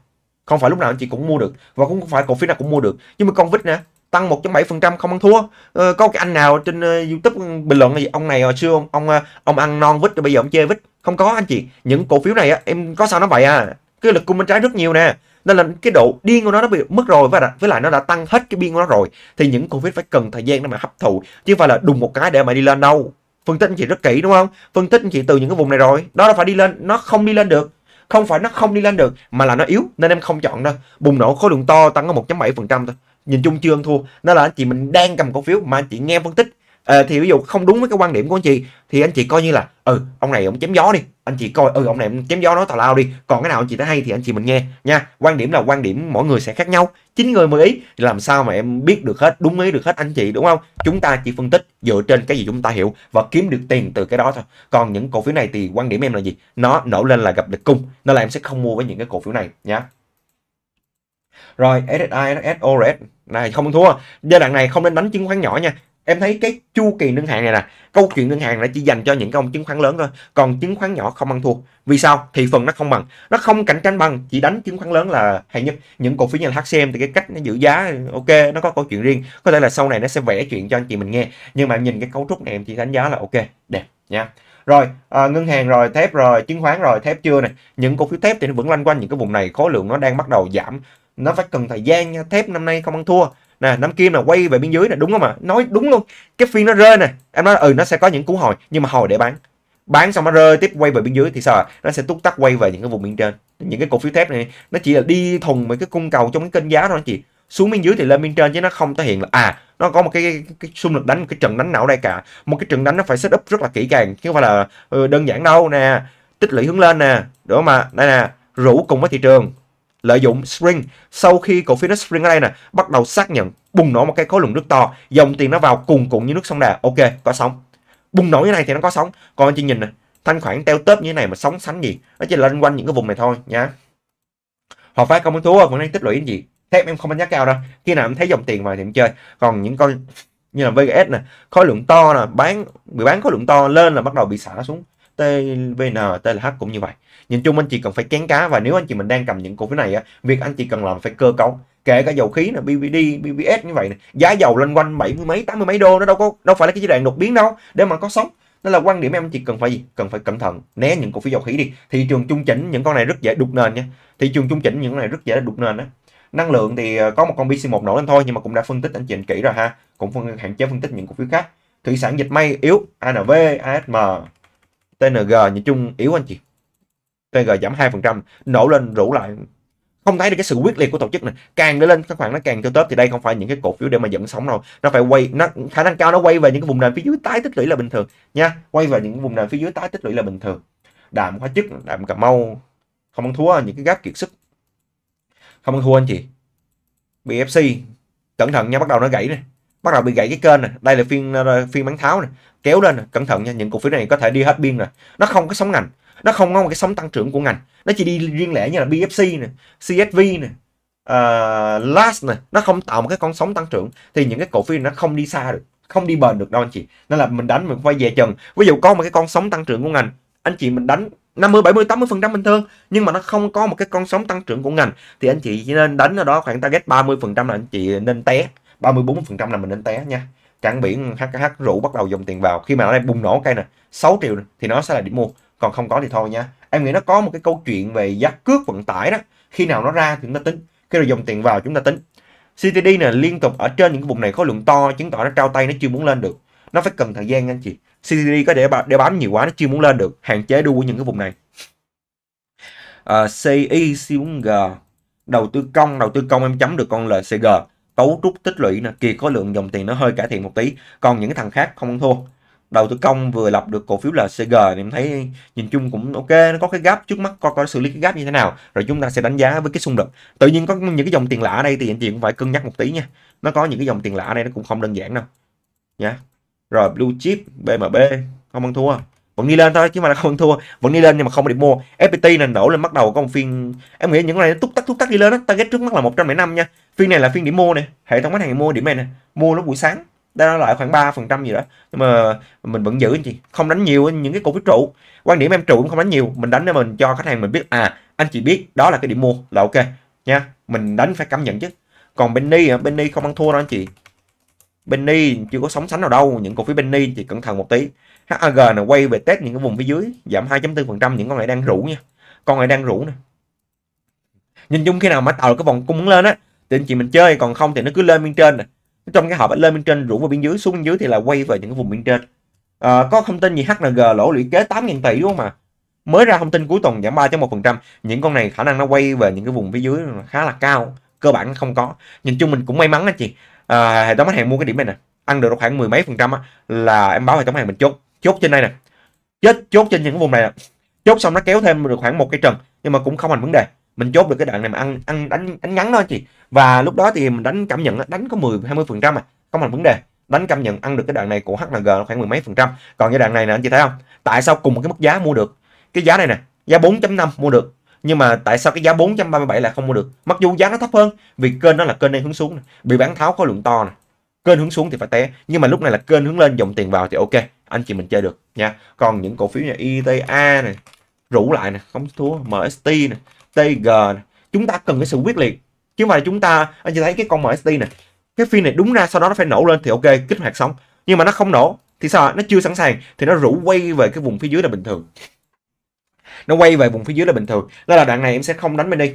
S1: không phải lúc nào anh chị cũng mua được và cũng không phải cổ phiếu nào cũng mua được nhưng mà con vít nè tăng 1.7% không ăn thua ờ, có cái anh nào trên uh, youtube ừ, bình luận là gì ông này ờ, hồi xưa ông ông, ờ, ông ăn non vít rồi bây giờ ông chê vít không có anh chị những cổ phiếu này á, em có sao nó vậy à cái lực cung bên trái rất nhiều nè nên là cái độ điên của nó nó bị mất rồi và với lại nó đã tăng hết cái biên của nó rồi thì những cổ phiếu phải cần thời gian để mà hấp thụ chứ không phải là đùng một cái để mà đi lên đâu phân tích anh chị rất kỹ đúng không phân tích anh chị từ những cái vùng này rồi đó là phải đi lên nó không đi lên được không phải nó không đi lên được mà là nó yếu nên em không chọn đâu bùng nổ khối lượng to tăng có 1.7% thôi nhìn chung chưa ăn thua nên là anh chị mình đang cầm cổ phiếu mà anh chị nghe phân tích à, thì ví dụ không đúng với cái quan điểm của anh chị thì anh chị coi như là ừ ông này ông chém gió đi anh chị coi ừ ông này chém gió nói tào lao đi còn cái nào anh chị thấy hay thì anh chị mình nghe nha quan điểm là quan điểm mỗi người sẽ khác nhau chín người mười ý làm sao mà em biết được hết đúng ý được hết anh chị đúng không chúng ta chỉ phân tích dựa trên cái gì chúng ta hiểu và kiếm được tiền từ cái đó thôi còn những cổ phiếu này thì quan điểm em là gì nó nổ lên là gặp được cung nên là em sẽ không mua với những cái cổ phiếu này nhá rồi SSI, SORS này không thua giai đoạn này không nên đánh chứng khoán nhỏ nha em thấy cái chu kỳ ngân hàng này nè câu chuyện ngân hàng là chỉ dành cho những công chứng khoán lớn thôi còn chứng khoán nhỏ không ăn thua vì sao thị phần nó không bằng nó không cạnh tranh bằng chỉ đánh chứng khoán lớn là hay nhất những cổ phiếu như là HCM thì cái cách nó giữ giá ok nó có câu chuyện riêng có thể là sau này nó sẽ vẽ chuyện cho anh chị mình nghe nhưng mà nhìn cái cấu trúc này em chỉ đánh giá là ok đẹp nha rồi à, ngân hàng rồi thép rồi chứng khoán rồi thép chưa này những cổ phiếu thép thì nó vẫn loanh quanh những cái vùng này khối lượng nó đang bắt đầu giảm nó phải cần thời gian nha. thép năm nay không ăn thua nè nắm kim là quay về bên dưới nè đúng không ạ nói đúng luôn cái phiên nó rơi nè em nói ừ nó sẽ có những cú hồi nhưng mà hồi để bán bán xong nó rơi tiếp quay về bên dưới thì sao nó sẽ túc tắc quay về những cái vùng bên trên những cái cổ phiếu thép này nó chỉ là đi thùng với cái cung cầu trong cái kênh giá thôi chị xuống bên dưới thì lên bên trên chứ nó không thể hiện là à nó có một cái, cái, cái xung lực đánh một cái trận đánh nào đây cả một cái trận đánh nó phải set up rất là kỹ càng chứ không phải là ừ, đơn giản đâu nè tích lũy hướng lên nè đúng mà đây nè rủ cùng với thị trường lợi dụng Spring sau khi cổ phiếu đất Spring ở đây nè bắt đầu xác nhận bùng nổ một cái khối lượng nước to dòng tiền nó vào cùng cùng như nước sông đà ok có sóng bùng nổ như này thì nó có sóng còn anh chị nhìn nè thanh khoản teo tớp như thế này mà sóng sánh gì nó chỉ lên quanh những cái vùng này thôi nha họ phải không hứng thú vẫn đang tích lũy gì thép em không đánh giá cao đâu khi nào em thấy dòng tiền vào thì em chơi còn những con như là VGS nè khối lượng to nè bán bị bán khối lượng to lên là bắt đầu bị xả xuống TVN TLH cũng như vậy nhìn chung anh chị cần phải chén cá và nếu anh chị mình đang cầm những cổ phiếu này á việc anh chị cần làm phải cơ cấu kể cả dầu khí là BBD BBS như vậy nè. giá dầu lên quanh 70 mấy 80 mấy đô nó đâu có đâu phải là cái giai đoạn đột biến đâu để mà có sống nên là quan điểm em chị cần phải gì cần phải cẩn thận né những cổ phiếu dầu khí đi thị trường trung chỉnh những con này rất dễ đục nền nha thị trường trung chỉnh những con này rất dễ đục nền đó năng lượng thì ờ, có một con BC1 nổi lên thôi nhưng mà cũng đã phân tích anh chị kỹ rồi ha cũng phân hạn chế phân tích những cổ phiếu khác thủy sản dịch may yếu ANV ASM TNG nhìn chung yếu anh chị PG giảm 2%, nổ lên rủ lại không thấy được cái sự quyết liệt của tổ chức này càng để lên các khoản nó càng tiêu tớp thì đây không phải những cái cổ phiếu để mà dẫn sóng đâu nó phải quay nó khả năng cao nó quay về những cái vùng nền phía dưới tái tích lũy là bình thường nha quay về những vùng nền phía dưới tái tích lũy là bình thường đạm hóa chức, đạm cà mau không ăn thua những cái gáp kiệt sức không ăn thua anh chị bfc cẩn thận nha bắt đầu nó gãy này bắt đầu bị gãy cái kênh này đây là phiên phiên bán tháo này kéo lên này. cẩn thận nha những cổ phiếu này có thể đi hết biên rồi nó không có sóng ngành nó không có một cái sóng tăng trưởng của ngành nó chỉ đi riêng lẻ như là BFC này CSV này uh, ờ, last này nó không tạo một cái con sóng tăng trưởng thì những cái cổ phiếu nó không đi xa được không đi bền được đâu anh chị nên là mình đánh mình quay về chừng ví dụ có một cái con sóng tăng trưởng của ngành anh chị mình đánh 50 70 80 phần trăm bình thường nhưng mà nó không có một cái con sóng tăng trưởng của ngành thì anh chị chỉ nên đánh ở đó khoảng ta target 30 phần trăm là anh chị nên té 34 phần trăm là mình nên té nha cảng biển HKH rượu bắt đầu dòng tiền vào khi mà nó đang bùng nổ cây nè 6 triệu này, thì nó sẽ là điểm mua còn không có thì thôi nha em nghĩ nó có một cái câu chuyện về giá cước vận tải đó khi nào nó ra thì chúng ta tính khi nào dòng tiền vào chúng ta tính CTD này liên tục ở trên những cái vùng này khối lượng to chứng tỏ nó trao tay nó chưa muốn lên được nó phải cần thời gian anh chị CTD có để để bán nhiều quá nó chưa muốn lên được hạn chế đu của những cái vùng này uh, à, CI đầu tư công đầu tư công em chấm được con LCG cấu trúc tích lũy nè kỳ khối lượng dòng tiền nó hơi cải thiện một tí còn những cái thằng khác không thua đầu tư công vừa lập được cổ phiếu LCG thì em thấy nhìn chung cũng ok nó có cái gap trước mắt coi coi xử lý cái gap như thế nào rồi chúng ta sẽ đánh giá với cái xung đột tự nhiên có những cái dòng tiền lạ ở đây thì anh chị cũng phải cân nhắc một tí nha nó có những cái dòng tiền lạ ở đây nó cũng không đơn giản đâu nhá. rồi blue chip BMB không ăn thua vẫn đi lên thôi chứ mà nó không ăn thua vẫn đi lên nhưng mà không được mua FPT này đổ lên bắt đầu có một phiên em nghĩ những cái này nó túc tắc túc tắc đi lên đó target trước mắt là 105 nha phiên này là phiên điểm mua nè hệ thống bán hàng mua điểm này nè mua lúc buổi sáng đang nói lại khoảng 3% gì đó nhưng mà mình vẫn giữ anh chị không đánh nhiều những cái cổ phiếu trụ quan điểm em trụ cũng không đánh nhiều mình đánh để mình cho khách hàng mình biết à anh chị biết đó là cái điểm mua là ok nha mình đánh phải cảm nhận chứ còn Benny Benny không ăn thua đâu anh chị Benny chưa có sóng sánh nào đâu những cổ phiếu Benny thì cẩn thận một tí HAG là quay về test những cái vùng phía dưới giảm 2.4% những con này đang rủ nha con này đang rủ nè nhìn chung khi nào mà tạo cái vòng cung lên á thì anh chị mình chơi còn không thì nó cứ lên bên trên này trong cái hộp anh lên bên trên rũ vào bên dưới xuống bên dưới thì là quay về những cái vùng bên trên à, có thông tin gì HNG lỗ lũy kế 8.000 tỷ đúng không mà mới ra thông tin cuối tuần giảm 3.1% những con này khả năng nó quay về những cái vùng phía dưới khá là cao cơ bản không có nhìn chung mình cũng may mắn anh chị à, hệ thống hàng mua cái điểm này nè ăn được khoảng mười mấy phần trăm là em báo hệ thống hàng mình chốt chốt trên đây nè chết chốt trên những vùng này nè chốt xong nó kéo thêm được khoảng một cái trần nhưng mà cũng không thành vấn đề mình chốt được cái đoạn này mà ăn ăn đánh đánh ngắn thôi chị và lúc đó thì mình đánh cảm nhận đánh có 10 20 phần trăm à không là vấn đề đánh cảm nhận ăn được cái đoạn này của HNG khoảng mười mấy phần trăm còn cái đoạn này nè anh chị thấy không tại sao cùng một cái mức giá mua được cái giá này nè giá 4.5 mua được nhưng mà tại sao cái giá 437 là không mua được mặc dù giá nó thấp hơn vì kênh nó là kênh đang hướng xuống bị bán tháo khối lượng to này. kênh hướng xuống thì phải té nhưng mà lúc này là kênh hướng lên dòng tiền vào thì ok anh chị mình chơi được nha còn những cổ phiếu như ITA này rủ lại nè không thua MST này STG chúng ta cần cái sự quyết liệt chứ mà chúng ta anh chị thấy cái con MST này cái phi này đúng ra sau đó nó phải nổ lên thì ok kích hoạt sống nhưng mà nó không nổ thì sao nó chưa sẵn sàng thì nó rủ quay về cái vùng phía dưới là bình thường nó quay về vùng phía dưới là bình thường đó là đoạn này em sẽ không đánh bên đi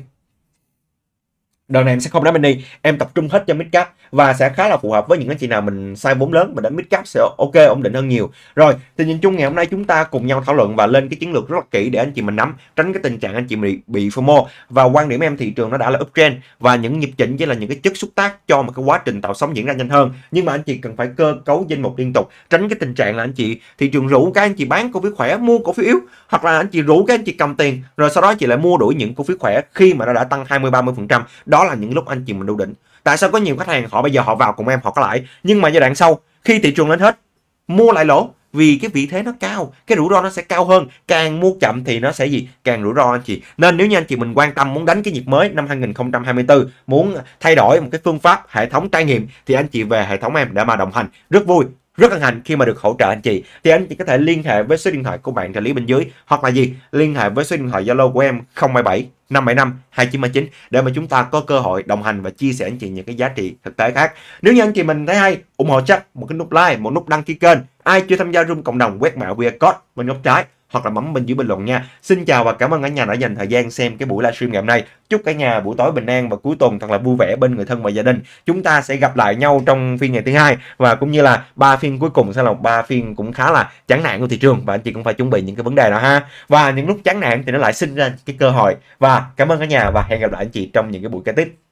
S1: đợt này em sẽ không đánh mini em tập trung hết cho mid cap và sẽ khá là phù hợp với những anh chị nào mình sai vốn lớn mình đánh mid cap sẽ ok ổn định hơn nhiều rồi tình nhìn chung ngày hôm nay chúng ta cùng nhau thảo luận và lên cái chiến lược rất là kỹ để anh chị mình nắm tránh cái tình trạng anh chị bị bị fomo và quan điểm em thị trường nó đã là uptrend và những nhịp chỉnh chỉ là những cái chất xúc tác cho một cái quá trình tạo sóng diễn ra nhanh hơn nhưng mà anh chị cần phải cơ cấu danh mục liên tục tránh cái tình trạng là anh chị thị trường rủ các anh chị bán cổ phiếu khỏe mua cổ phiếu yếu hoặc là anh chị rủ các anh chị cầm tiền rồi sau đó chị lại mua đuổi những cổ phiếu khỏe khi mà nó đã tăng 20 30 phần trăm đó đó là những lúc anh chị mình đu đỉnh tại sao có nhiều khách hàng họ bây giờ họ vào cùng em họ có lãi nhưng mà giai đoạn sau khi thị trường lên hết mua lại lỗ vì cái vị thế nó cao cái rủi ro nó sẽ cao hơn càng mua chậm thì nó sẽ gì càng rủi ro anh chị nên nếu như anh chị mình quan tâm muốn đánh cái nhịp mới năm 2024 muốn thay đổi một cái phương pháp hệ thống trải nghiệm thì anh chị về hệ thống em để mà đồng hành rất vui rất hân hạnh khi mà được hỗ trợ anh chị thì anh chị có thể liên hệ với số điện thoại của bạn trợ lý bên dưới hoặc là gì liên hệ với số điện thoại Zalo của em 077 575 2939 để mà chúng ta có cơ hội đồng hành và chia sẻ anh chị những cái giá trị thực tế khác. Nếu như anh chị mình thấy hay, ủng hộ chắc một cái nút like, một nút đăng ký kênh. Ai chưa tham gia room cộng đồng quét mã QR code bên góc trái hoặc là bấm bên dưới bình luận nha. Xin chào và cảm ơn cả nhà đã dành thời gian xem cái buổi livestream ngày hôm nay. Chúc cả nhà buổi tối bình an và cuối tuần thật là vui vẻ bên người thân và gia đình. Chúng ta sẽ gặp lại nhau trong phiên ngày thứ hai và cũng như là ba phiên cuối cùng sẽ là ba phiên cũng khá là chán nản của thị trường và anh chị cũng phải chuẩn bị những cái vấn đề đó ha. Và những lúc chán nản thì nó lại sinh ra cái cơ hội. Và cảm ơn cả nhà và hẹn gặp lại anh chị trong những cái buổi kế tiếp.